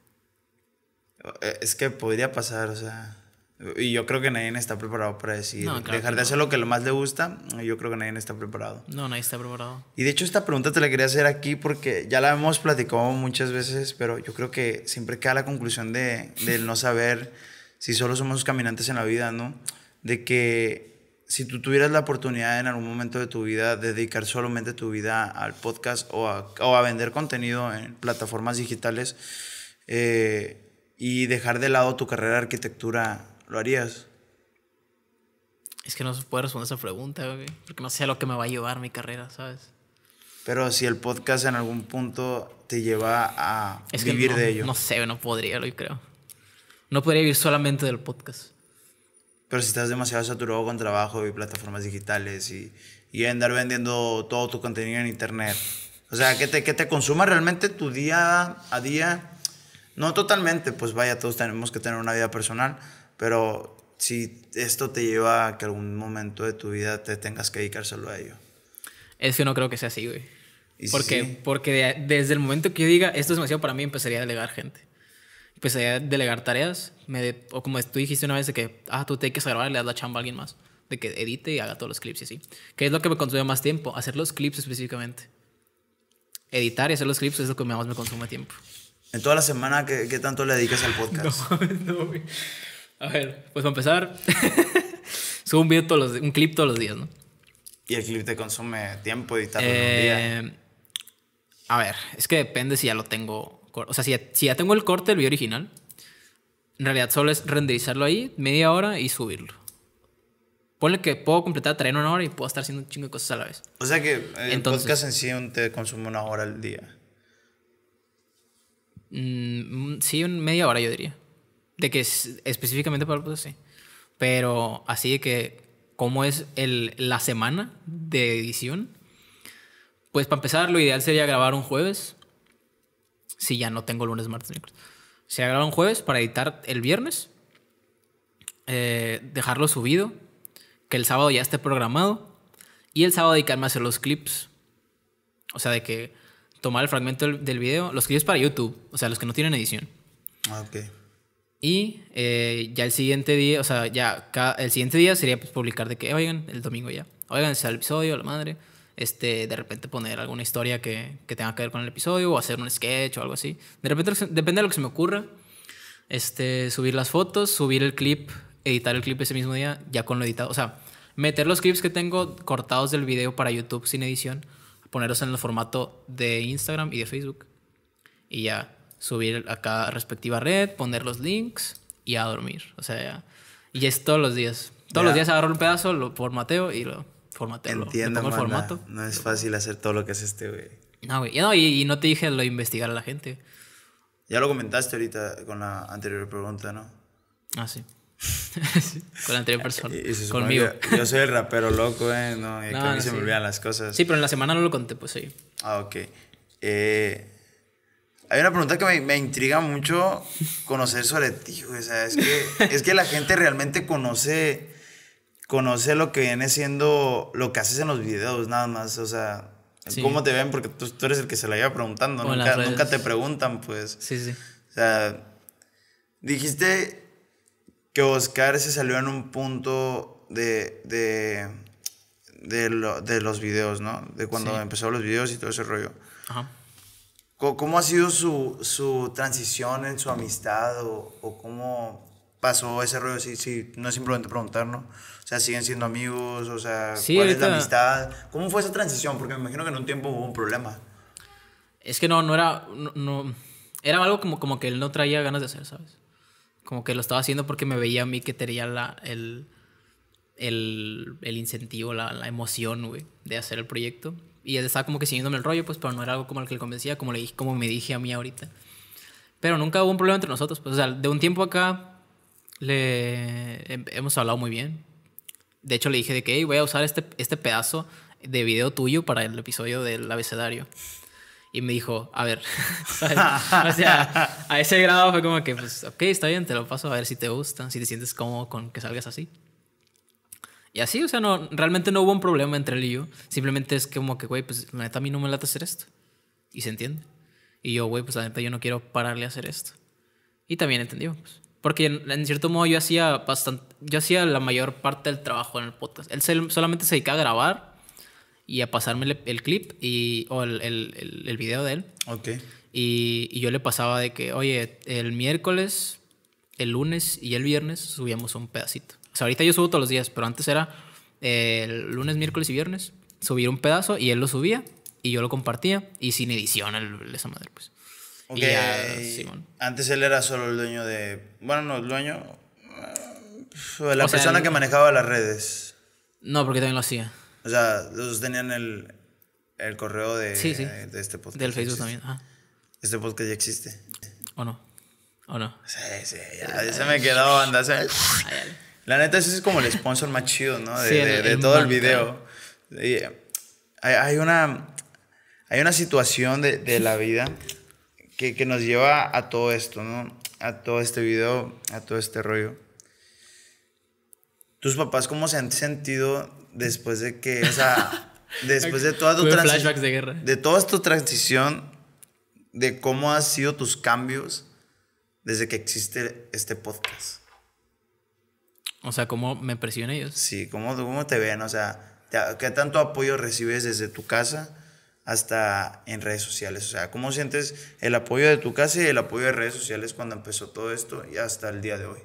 Eh, es que podría pasar, o sea, y yo creo que nadie está preparado para decir, dejar de hacer lo que lo más le gusta, yo creo que nadie está preparado. No, nadie está preparado. Y de hecho esta pregunta te la quería hacer aquí porque ya la hemos platicado muchas veces, pero yo creo que siempre queda la conclusión de, no saber si solo somos caminantes en la vida, ¿no? De que si tú tuvieras la oportunidad en algún momento de tu vida de dedicar solamente tu vida al podcast o a, vender contenido en plataformas digitales eh, y dejar de lado tu carrera de arquitectura, ¿lo harías? Es que no se puede responder esa pregunta, güey, porque no sé a lo que me va a llevar mi carrera, ¿sabes? Pero si el podcast en algún punto te lleva a vivir de ello. No sé, no podría, lo creo. No podría vivir solamente del podcast. Pero si estás demasiado saturado con trabajo y plataformas digitales y, y andar vendiendo todo tu contenido en internet. O sea, que te, que te consuma realmente tu día a día. No totalmente, pues vaya, todos tenemos que tener una vida personal, pero si esto te lleva a que algún momento de tu vida te tengas que dedicárselo a ello. Es que no creo que sea así, güey. ¿Por qué? porque desde el momento que yo diga, esto es demasiado para mí, empezaría a delegar gente pues delegar tareas. Me o como tú dijiste una vez de que, ah, tú te que grabar le das la chamba a alguien más. De que edite y haga todos los clips y así. ¿Qué es lo que me consume más tiempo, hacer los clips específicamente. Editar y hacer los clips es lo que más me consume tiempo. En toda la semana, ¿qué, qué tanto le dedicas al podcast? a ver, pues para empezar, subo un, video todos los, un clip todos los días, ¿no? ¿Y el clip te consume tiempo editarlo en un día? Eh, a ver, es que depende si ya lo tengo o sea, si ya, tengo el corte del video original, en realidad solo es renderizarlo ahí media hora y subirlo. Ponle que puedo completar traer una hora y puedo estar haciendo un chingo de cosas a la vez. O sea que eh, el podcast en sí te consume una hora al día. Mm, mm, sí, media hora yo diría. De que específicamente para el podcast, sí. Pero así de que, como es el, la semana de edición? Pues para empezar, lo ideal sería grabar un jueves si ya no tengo lunes, martes, miércoles. Se graba un jueves para editar el viernes, eh, dejarlo subido, que el sábado ya esté programado y el sábado dedicarme a hacer los clips. O sea, de que tomar el fragmento del, video, los clips para YouTube, o sea, los que no tienen edición. Ah, y eh, ya el siguiente día, o sea, ya el siguiente día sería pues, publicar de que, oigan, el domingo ya. Oigan, el episodio, la madre este, de repente poner alguna historia que, tenga que ver con el episodio o hacer un sketch o algo así. De repente, depende de lo que se me ocurra. Este, subir las fotos, subir el clip, editar el clip ese mismo día, ya con lo editado. O sea, meter los clips que tengo cortados del video para YouTube sin edición, ponerlos en el formato de Instagram y de Facebook. Y ya subir a cada respectiva red, poner los links y a dormir. O sea, Y es todos los días. Todos los días agarro un pedazo, lo formateo y lo formatearlo. Entiendo, formato. No es fácil hacer todo lo que hace este, güey. No, güey. y, no te dije lo de investigar a la gente. Ya lo comentaste ahorita con la anterior pregunta, ¿no? Ah, sí. con la anterior persona. Conmigo. Yo, soy el rapero loco, ¿eh? No, y se me olvidan las cosas. Sí, pero en la semana no lo conté, pues sí. Ah, ok. Eh, hay una pregunta que me, intriga mucho conocer sobre ti, O sea, es que, es que la gente realmente conoce conoce lo que viene siendo lo que haces en los videos, nada más. O sea, cómo te ven, porque tú, eres el que se la lleva preguntando. nunca, nunca te preguntan, pues. Sí, sí. O sea, dijiste que Oscar se salió en un punto de. de, de, de los videos, ¿no? De cuando empezó los videos y todo ese rollo. Ajá. ¿Cómo, ha sido su, su, transición en su amistad o, cómo pasó ese rollo? sí sí no es simplemente preguntar, ¿no? O sea, siguen siendo amigos, o sea, ¿cuál es la amistad? ¿Cómo fue esa transición? Porque me imagino que en un tiempo hubo un problema. Es que no, no era, no, era algo como, como que él no traía ganas de hacer, ¿sabes? Como que lo estaba haciendo porque me veía a mí que tenía la, el, el, el incentivo, la, la emoción, güey, de hacer el proyecto. Y él estaba como que siguiéndome el rollo, pues, pero no era algo como el que le convencía, como, le, como me dije a mí ahorita. Pero nunca hubo un problema entre nosotros, pues, o sea, de un tiempo acá le, em, hemos hablado muy bien de hecho le dije de que hey, voy a usar este, este pedazo de video tuyo para el episodio del abecedario. Y me dijo, a ver, o sea, a ese grado fue como que, pues, ok, está bien, te lo paso a ver si te gusta, si te sientes cómodo con que salgas así. Y así, o sea, no, realmente no hubo un problema entre él y yo. Simplemente es como que, güey, pues a mí no me late hacer esto. Y se entiende. Y yo, güey, pues la yo no quiero pararle a hacer esto. Y también entendió. Pues. Porque en, cierto modo yo hacía bastante, yo hacía la mayor parte del trabajo en el podcast. Él solamente se dedicaba a grabar y a pasarme el, clip y, o el, el, video de él. Ok. Y, yo le pasaba de que, oye, el miércoles, el lunes y el viernes subíamos un pedacito. O sea, ahorita yo subo todos los días, pero antes era eh, el lunes, miércoles y viernes, subir un pedazo y él lo subía y yo lo compartía y sin edición el, esa madre, pues. Antes él era solo el dueño de. Bueno, no, el dueño. Eh, la persona que manejaba las redes. No, porque también lo hacía. O sea, los tenían el, el correo de, sí, sí. de este podcast. Del Facebook también. Este podcast ya existe. ¿O no? ¿O no? Sí, sí, ya, se me quedó Anda, Se... La neta, ese es como el sponsor más chido, ¿no? De, todo el video. Eh, hay, hay, una, hay una situación de, de la vida que, nos lleva a todo esto, ¿no? A todo este video, a todo este rollo. ¿Tus papás cómo se han sentido después de que, después de toda tu transición? de guerra. De toda tu transición, de cómo han sido tus cambios desde que existe este podcast. O sea, ¿cómo me presionan ellos? Sí, ¿cómo, cómo te ven? O sea, ¿qué tanto apoyo recibes desde tu casa? hasta en redes sociales. O sea, ¿cómo sientes el apoyo de tu casa y el apoyo de redes sociales cuando empezó todo esto y hasta el día de hoy?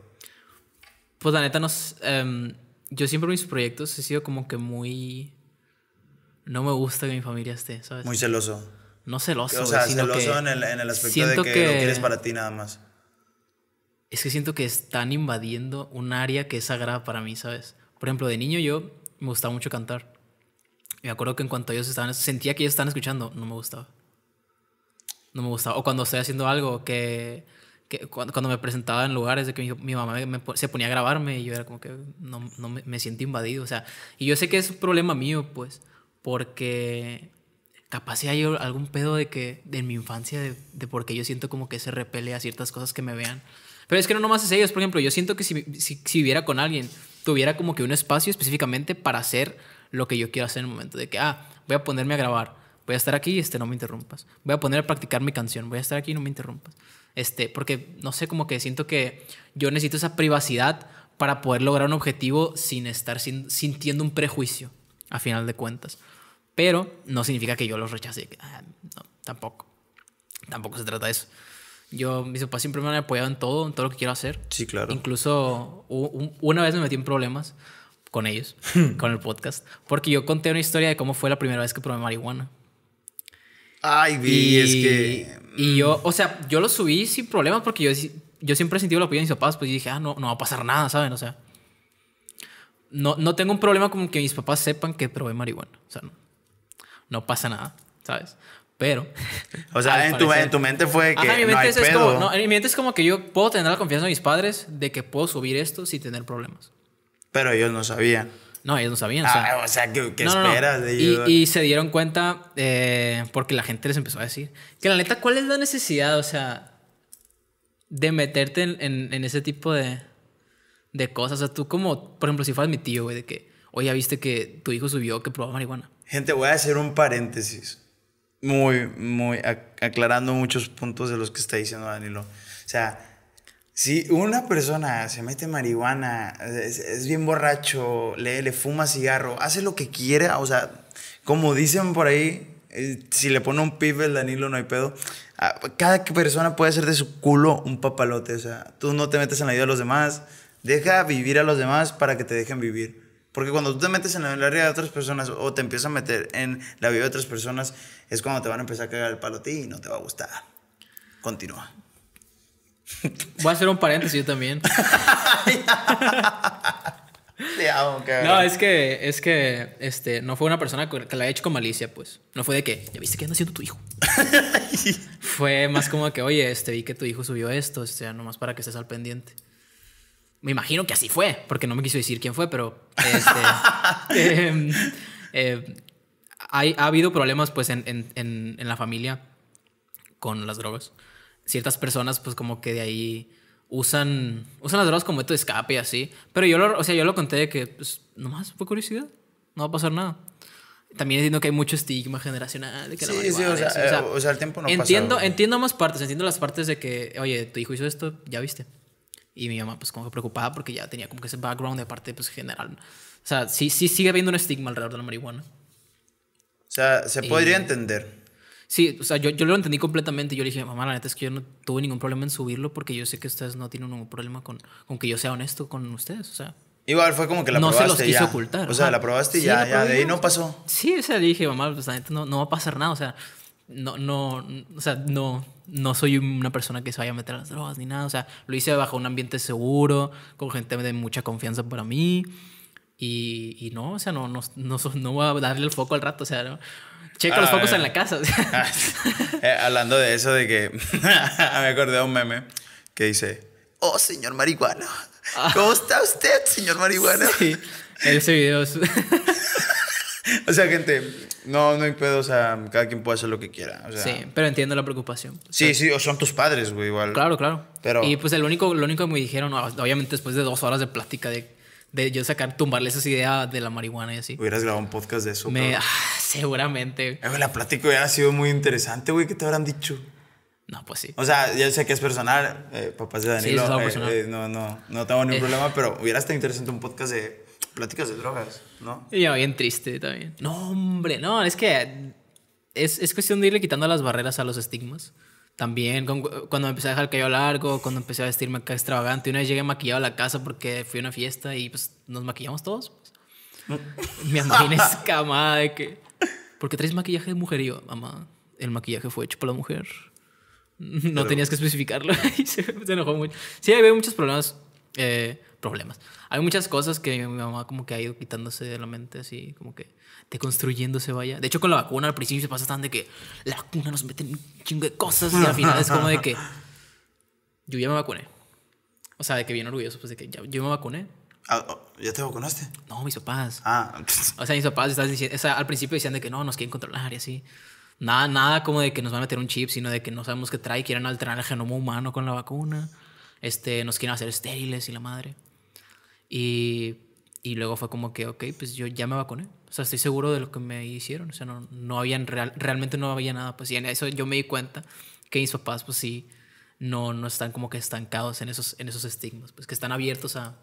Pues la neta, nos, em, yo siempre mis proyectos he sido como que muy... No me gusta que mi familia esté, ¿sabes? Muy celoso. No celoso. O sea, celoso en, el, en, el, aspecto de que, que lo quieres para ti nada más. Es que siento que están invadiendo un área que es sagrada para mí, ¿sabes? Por ejemplo, de niño yo me gustaba mucho cantar me acuerdo que en cuanto ellos estaban, sentía que ellos estaban escuchando, no me gustaba. No me gustaba. O cuando estoy haciendo algo que, que cuando, cuando, me presentaba en lugares de que mi, mamá se ponía a grabarme y yo era como que no, no me, me, siento invadido. O sea, y yo sé que es un problema mío, pues, porque capaz si hay algún pedo de que, de mi infancia, de, porque yo siento como que se repele a ciertas cosas que me vean. Pero es que no nomás es ellos, por ejemplo, yo siento que si, si, si viviera con alguien, tuviera como que un espacio específicamente para hacer lo que yo quiero hacer en el momento. De que, ah, voy a ponerme a grabar, voy a estar aquí, este, no me interrumpas. Voy a poner a practicar mi canción, voy a estar aquí, no me interrumpas. Este, porque, no sé, como que siento que yo necesito esa privacidad para poder lograr un objetivo sin estar sin, sintiendo un prejuicio, a final de cuentas. Pero no significa que yo los rechace. Ah, no, tampoco. Tampoco se trata de eso. Yo, mis papás siempre me han apoyado en todo, en todo lo que quiero hacer. Sí, claro. Incluso una vez me metí en problemas con ellos, hmm. con el podcast, porque yo conté una historia de cómo fue la primera vez que probé marihuana. Ay, vi, es que. Y hmm. yo, o sea, yo lo subí sin problemas porque yo, yo siempre he sentido la opinión de mis papás, pues yo dije, ah, no, no va a pasar nada, ¿saben? O sea, no, no tengo un problema Como que mis papás sepan que probé marihuana. O sea, no, no pasa nada, ¿sabes? Pero. O sea, en tu, en tu, mente fue que. mi mente no hay es, pedo. Como, no, en mi mente es como que yo puedo tener la confianza de mis padres de que puedo subir esto sin tener problemas. Pero ellos no sabían. No, ellos no sabían. o ah, sea, ¿qué, esperas de ellos? Y, se dieron cuenta eh, porque la gente les empezó a decir que la neta, ¿cuál es la necesidad? O sea, de meterte en, ese tipo de, de, cosas. O sea, tú como, por ejemplo, si fueras mi tío, güey, de que, ya viste que tu hijo subió que probó marihuana. Gente, voy a hacer un paréntesis. Muy, muy, aclarando muchos puntos de los que está diciendo Danilo. O sea, si una persona se mete marihuana, es, bien borracho, le, le fuma cigarro, hace lo que quiere o sea, como dicen por ahí, eh, si le pone un pibe el Danilo no hay pedo. Ah, cada persona puede hacer de su culo un papalote, o sea, tú no te metes en la vida de los demás, deja vivir a los demás para que te dejen vivir. Porque cuando tú te metes en la vida de otras personas o te empiezas a meter en la vida de otras personas, es cuando te van a empezar a cagar el palo y no te va a gustar. Continúa. Voy a hacer un paréntesis yo también. No, es que, es que, este, no fue una persona que la he hecho con malicia, pues. No fue de que, ya viste que anda haciendo tu hijo. fue más como que, oye, este, vi que tu hijo subió esto, o sea, nomás para que estés al pendiente. Me imagino que así fue, porque no me quiso decir quién fue, pero, este, em, em, hay, ha habido problemas, pues, en, en, en la familia con las drogas ciertas personas, pues como que de ahí usan, usan las drogas como método de escape y así. Pero yo lo, o sea, yo lo conté de que, pues, nomás fue curiosidad, no va a pasar nada. También entiendo que hay mucho estigma generacional sí, sí, eh, o sea, el tiempo no entiendo, pasa, Entiendo más partes, entiendo las partes de que, oye, tu hijo hizo esto, ya viste. Y mi mamá, pues, como que preocupada porque ya tenía como que ese background de parte, pues, general. O sea, sí, sí sigue habiendo un estigma alrededor de la marihuana. O sea, se podría entender. Sí, o sea, yo, yo lo entendí completamente. Yo le dije, mamá, la neta es que yo no tuve ningún problema en subirlo porque yo sé que ustedes no tienen ningún problema con, con que yo sea honesto con ustedes, o sea. Igual fue como que la no probaste. No se los quiso ya. ocultar. O sea, la probaste y ya, ya, de ahí no pasó. Sí, o sea, le dije, mamá, pues, la neta no, no va a pasar nada, o sea, no, no, o sea, no, no soy una persona que se vaya a meter las drogas ni nada. O sea, lo hice bajo un ambiente seguro, con gente de mucha confianza para mí. Y, y no, o sea, no, no, no, no voy a darle el foco al rato. O sea, ¿no? Checa los ah, focos eh. en la casa. Ah, eh, hablando de eso, de que me acordé de un meme que dice, oh, señor marihuana! Ah. ¿cómo está usted, señor marihuana? Sí, ese video es... o sea, gente, no, no hay pedo, o sea, cada quien puede hacer lo que quiera. sí, pero entiendo la preocupación. sí, sí, o son tus padres, güey, igual. Claro, claro. Pero... Y pues el único, lo único que me dijeron, obviamente después de dos horas de plática de de yo sacar, tumbarle esas ideas de la marihuana y así. Hubieras grabado un podcast de eso. Me, ah, seguramente. Eh, la plática ha sido muy interesante, güey. ¿Qué te habrán dicho? No, pues sí. O sea, ya sé que es personal, eh, papás de Danilo. Eh, no, no, no tengo ningún problema, pero hubiera estado interesante un podcast de pláticas de drogas, ¿no? Y yo, bien triste también. No, hombre, no, es que es, es cuestión de irle quitando las barreras a los estigmas. También cuando me empecé a dejar el cabello largo, cuando empecé a vestirme extravagante. Una vez llegué maquillado a la casa porque fui a una fiesta y pues nos maquillamos todos. Pues. Me mm. Mi mamá escamada de que... ¿Por qué traes maquillaje de mujer? Y yo, mamá, el maquillaje fue hecho por la mujer. No tenías que especificarlo. y se, enojó mucho. Sí, hay muchos problemas. Eh, problemas. Hay muchas cosas que mi mamá como que ha ido quitándose de la mente así, como que construyendo se vaya. De hecho, con la vacuna al principio se pasa tan de que la vacuna nos mete un chingo de cosas y al final es como de que yo ya me vacuné. O sea, de que bien orgulloso, pues de que ya, yo me vacuné. Ah, oh, ¿Ya te vacunaste? No, mis papás. Ah. O sea, mis papás estás diciendo, al principio decían de que no, nos quieren controlar y así. Nada, nada como de que nos van a meter un chip, sino de que no sabemos qué trae, quieren alterar el genoma humano con la vacuna. Este, nos quieren hacer estériles y la madre. Y y luego fue como que, ok, pues yo ya me vacuné. O sea, estoy seguro de lo que me hicieron. O sea, no, no habían realmente no había nada. Pues y en eso yo me di cuenta que mis papás, pues sí, no, no están como que estancados en esos, en esos estigmas. Pues que están abiertos a,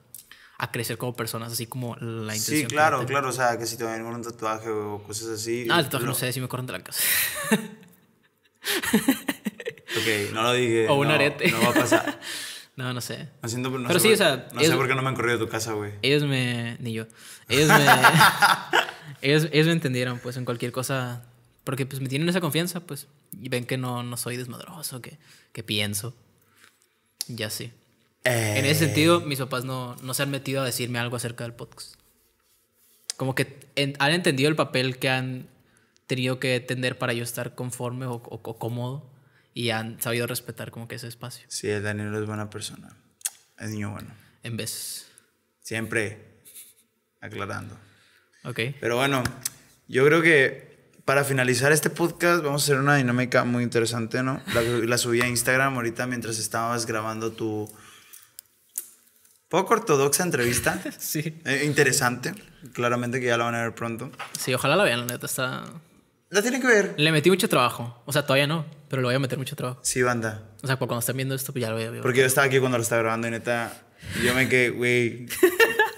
a crecer como personas, así como la intención. Sí, claro, claro. O sea, que si te ven un tatuaje o cosas así. Ah, el no, sé si me corren de la casa. ok, no lo dije. O un arete. No va a pasar. No, no sé. No sé por, qué no me han corrido a tu casa, güey. Ellos me. Ni yo. Ellos me. ellos, me entendieron, pues, en cualquier cosa. Porque, pues, me tienen esa confianza, pues. Y ven que no, no soy desmadroso, que, que pienso. Ya sí. En ese sentido, eh. mis papás no, no se han metido a decirme algo acerca del podcast. Como que han entendido el papel que han tenido que tener para yo estar conforme o cómodo y han sabido respetar como que ese espacio. Sí, el es buena persona. Es niño bueno. En veces. Siempre aclarando. Ok. Pero bueno, yo creo que para finalizar este podcast vamos a hacer una dinámica muy interesante, ¿no? La, subí a Instagram ahorita mientras estabas grabando tu poco ortodoxa entrevista. sí. Eh, interesante. Claramente que ya la van a ver pronto. Sí, ojalá la vean, la neta está... La tienen que ver. Le metí mucho trabajo. O sea, todavía no. Pero lo voy a meter mucho trabajo. Sí, banda. O sea, cuando estén viendo esto, pues ya lo voy a ver. Porque yo estaba aquí cuando lo estaba grabando y neta, yo me quedé, güey,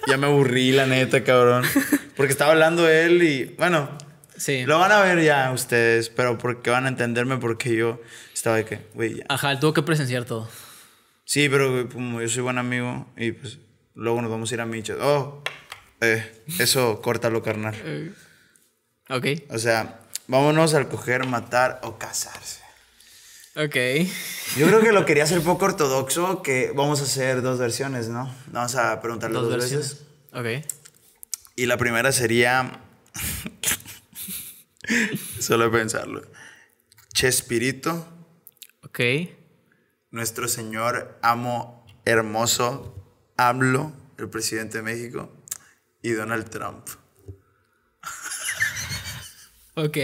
ya me aburrí, la neta, cabrón. Porque estaba hablando él y, bueno, sí. lo van a ver ya ustedes, pero porque van a entenderme porque yo estaba de que, güey, Ajá, él tuvo que presenciar todo. Sí, pero como yo soy buen amigo y pues luego nos vamos a ir a Micho. Oh, eh, eso, córtalo, carnal. ok. O sea, vámonos al coger, matar o casarse. Ok. Yo creo que lo quería hacer poco ortodoxo, que vamos a hacer dos versiones, ¿no? Vamos a preguntar dos, dos versiones. Ok. Y la primera sería... Solo pensarlo. Chespirito. Ok. Nuestro señor amo hermoso, AMLO, el presidente de México, y Donald Trump. ok.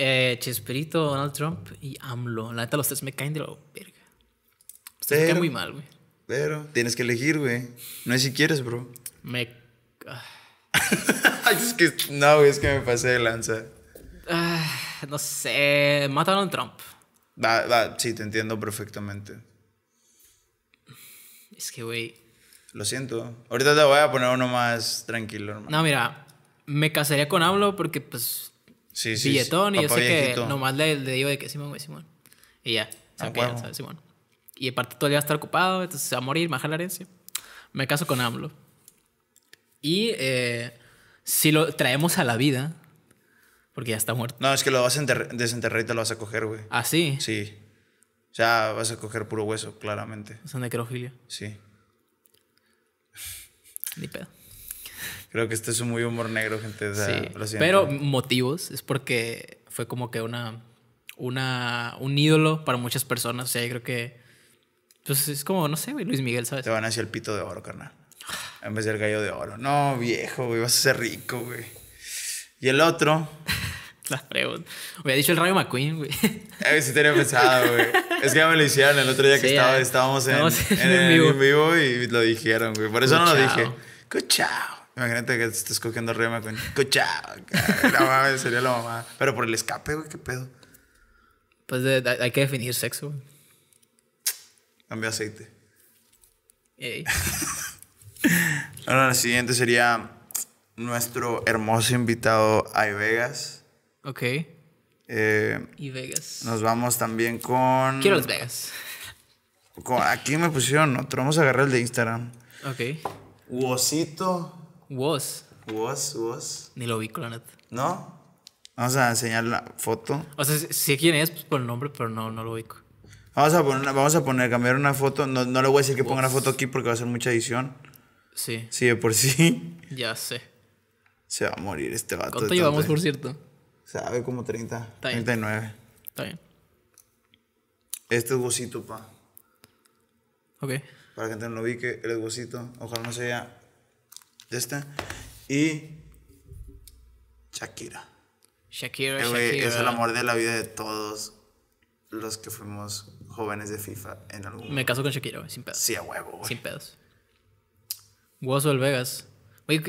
Eh, Chespirito, Donald Trump y AMLO. La neta, los tres me caen de la verga. Se me caen muy mal, güey. Pero tienes que elegir, güey. No es si quieres, bro. Me. es que, no, güey, es que me pasé de lanza. Ah, no sé. Mata a Donald Trump. Va, va. sí, te entiendo perfectamente. Es que, güey. Lo siento. Ahorita te voy a poner uno más tranquilo, hermano. No, mira, me casaría con AMLO porque, pues, sí, sí, billetón y yo sé que nomás le, digo de que Simón, güey, Simón. Y ya, ah, ¿sabes? Simón. Y aparte todo el día va a estar ocupado, entonces se va a morir, me va a la herencia. Me caso con AMLO. Y eh, si lo traemos a la vida, porque ya está muerto. No, es que lo vas a desenterrar y te lo vas a coger, güey. ¿Ah, sí? Sí. O sea, vas a coger puro hueso, claramente. Es una necrofilia. Sí. Ni pedo. Creo que esto es un muy humor negro, gente. sí, pero motivos, es porque fue como que una, una, un ídolo para muchas personas. O sea, yo creo que. Pues es como, no sé, Luis Miguel, ¿sabes? Te van hacia el pito de oro, carnal. En vez del gallo de oro. No, viejo, güey, vas a ser rico, güey. Y el otro. pregunta. Me había dicho el Rayo McQueen, güey. a te sí tenía pensado, güey. Es que ya me lo hicieron el otro día que estábamos en, en, vivo. y lo dijeron, güey. Por eso no lo dije. Cuchao. Imagínate que estás cogiendo arriba con La sería la mamá. Pero por el escape, güey, qué pedo. Pues hay que definir sexo, güey. Cambio aceite. Ahora la siguiente sería nuestro hermoso invitado a Vegas. Ok. Eh, y Vegas. Nos vamos también con. Quiero Las Vegas. aquí me pusieron otro. Vamos a agarrar el de Instagram. Ok. Huosito. Was. Was, was. Ni lo ubico la neta. ¿No? Vamos a enseñar la foto. O sea, sé quién es pues, por el nombre, pero no, no lo ubico. Vamos a poner, vamos a poner, cambiar una foto. No, no le voy a decir que ponga una foto aquí porque va a ser mucha edición. Sí. Sí, de por sí. Ya sé. Se va a morir este vato. ¿Cuánto llevamos, por cierto? Sabe, como 30. 39. Está bien. Este es vosito, pa. Ok. Para que no lo ubique, él es vosito. Ojalá no sea ya está Y Shakira. Shakira, eh, Es el amor de la vida de todos los que fuimos jóvenes de FIFA en algún momento. Me caso con Shakira, sin pedos. Sí, a huevo, Sin pedos. Woz o el Vegas.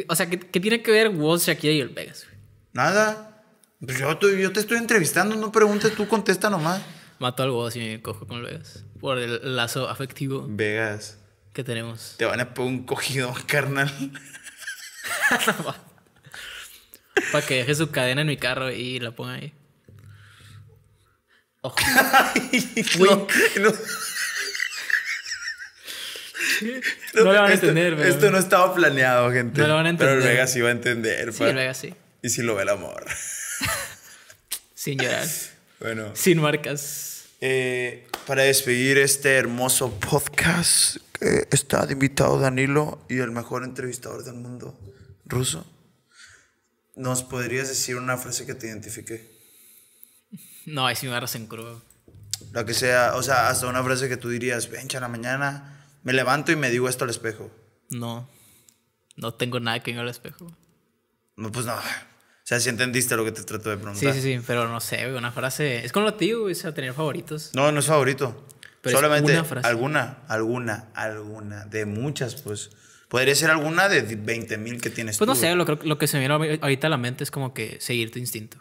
o sea, ¿qué, tiene que ver Woz, Shakira y el Vegas? Nada. Pues yo, te estoy entrevistando, no preguntes, tú contesta nomás. Mato al Woz y me cojo con el Vegas. Por el lazo afectivo. Vegas. ¿Qué tenemos. Te van a poner un cogido, carnal. Para que deje su cadena en mi carro y la ponga ahí. Ojo. no, lo van a entender, esto, no estaba planeado, gente. a entender. Pero el Vega sí va a entender. Sí, el sí. Y si lo ve el amor. Sin llorar. Bueno. Sin marcas. Eh, para despedir este hermoso podcast, eh, está de invitado Danilo y el mejor entrevistador del mundo ruso, ¿nos podrías decir una frase que te identifique? No, ahí sí me agarras en crudo. La que sea, o sea, hasta una frase que tú dirías, vencha la mañana, me levanto y me digo esto al espejo. No, no tengo nada que ir al espejo. No, pues no. O sea, si entendiste lo que te trato de preguntar. Sí, sí, sí, pero no sé, una frase. Es con lo tío, o sea, tener favoritos. No, no es favorito. Pero Solamente es una frase. alguna, alguna, alguna, de muchas, pues. Podría ser alguna de 20.000 que tienes. Pues no sé, lo, que se me viene ahorita a la mente es como que seguir tu instinto.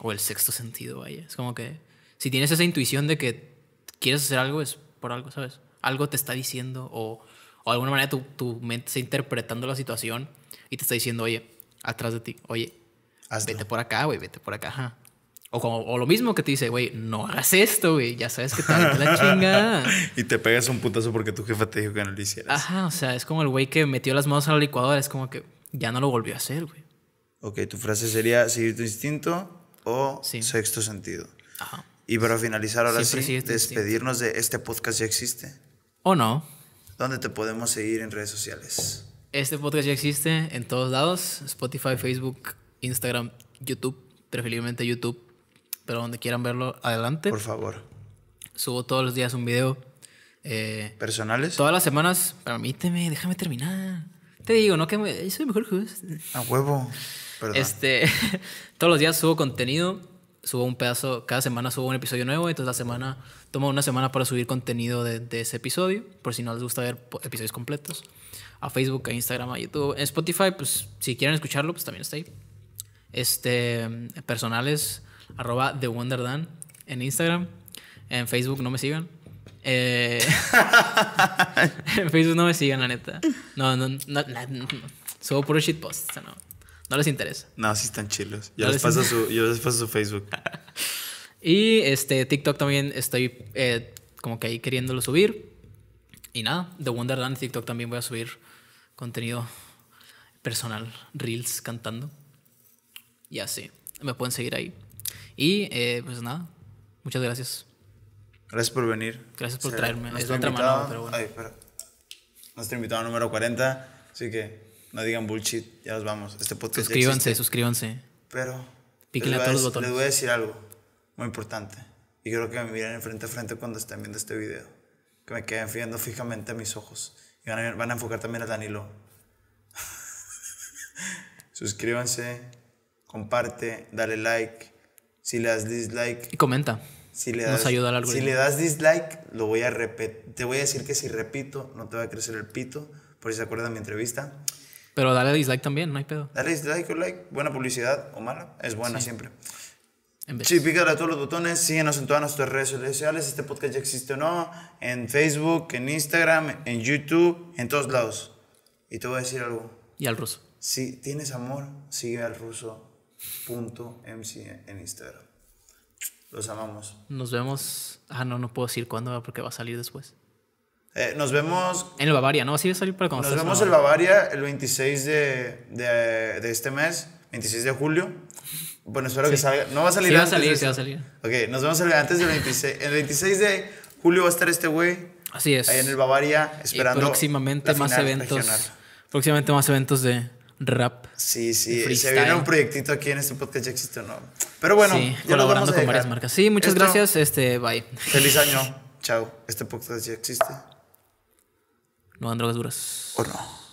O el sexto sentido, vaya. Es como que si tienes esa intuición de que quieres hacer algo, es por algo, ¿sabes? Algo te está diciendo o, o de alguna manera tu, tu, mente está interpretando la situación y te está diciendo, oye, atrás de ti, oye, vete por acá, güey, vete por acá. Ajá. O, lo mismo que te dice, güey, no hagas esto, güey, ya sabes que te va la chinga. y te pegas un putazo porque tu jefa te dijo que no lo hicieras. Ajá, o sea, es como el güey que metió las manos a la licuadora, es como que ya no lo volvió a hacer, güey. Ok, tu frase sería seguir tu instinto o sexto sentido. Ajá. Y para finalizar, ahora sí, despedirnos de este podcast ya existe. ¿O no? ¿Dónde te podemos seguir en redes sociales? Este podcast ya existe en todos lados: Spotify, Facebook, Instagram, YouTube, preferiblemente YouTube pero donde quieran verlo, adelante. Por favor. Subo todos los días un video. Eh, ¿Personales? Todas las semanas, permíteme, déjame terminar. Te digo, no que me, soy mejor que vos. A huevo. Perdón. Este, todos los días subo contenido, subo un pedazo, cada semana subo un episodio nuevo, entonces la semana, tomo una semana para subir contenido de, de ese episodio, por si no les gusta ver episodios completos, a Facebook, a Instagram, a YouTube, en Spotify, pues si quieren escucharlo, pues también está ahí. Este, personales, arroba The Wonder Dan en Instagram. En Facebook no me sigan. Eh, en Facebook no me sigan, la neta. No, no, no. no, no. Subo puro shitposts, No, no les interesa. No, sí están chilos. Yo, les, paso su, Facebook. y este TikTok también estoy eh, como que ahí queriéndolo subir. Y nada, wonder En TikTok también voy a subir contenido personal, reels cantando. Y así. Me pueden seguir ahí. Y eh, pues nada, muchas gracias. Gracias por venir. Gracias por traerme. Es otra mano, pero bueno. nuestro invitado número 40, así que no digan bullshit, ya nos vamos. Este podcast Suscríbanse, suscríbanse. Pero Les voy a decir algo muy importante. Y creo que me miren frente a frente cuando estén viendo este video. Que me queden fijando fijamente a mis ojos. Y van a, van a enfocar también a Danilo. Suscríbanse, comparte, dale like si le das dislike. Y comenta. Si le das, Nos ayuda a Si le das dislike, lo voy a te voy a decir que si repito, no te va a crecer el pito. Por si se acuerdan de mi entrevista. Pero dale dislike también, no hay pedo. Dale dislike o like. Buena publicidad o mala, es buena siempre. Sí, pica a todos los botones, síguenos en todas nuestras redes sociales, este podcast ya existe o no, en Facebook, en Instagram, en YouTube, en todos lados. Y te voy a decir algo. Y al ruso. Si tienes amor, sigue al ruso .mc en Instagram. Los amamos. Nos vemos. Ah, no, no puedo decir cuándo porque va a salir después. Eh, nos vemos. En el Bavaria, ¿no? Así a salir para Nos vemos en el Bavaria el 26 de, de, este mes, 26 de julio. Bueno, espero que salga. No va a salir antes. Va a salir, sí, va a salir. Ok, nos vemos antes del 26. El 26 de julio va a estar este güey. Así es. Ahí en el Bavaria, esperando. próximamente más eventos. Próximamente más eventos de rap. Sí, sí. Se viene un proyectito aquí en este podcast, ya existe o no. Pero bueno, sí, colaborando con varias marcas. Sí, muchas gracias. Este, bye. Feliz año. Chao. Este podcast ya existe. No dan drogas duras. O no.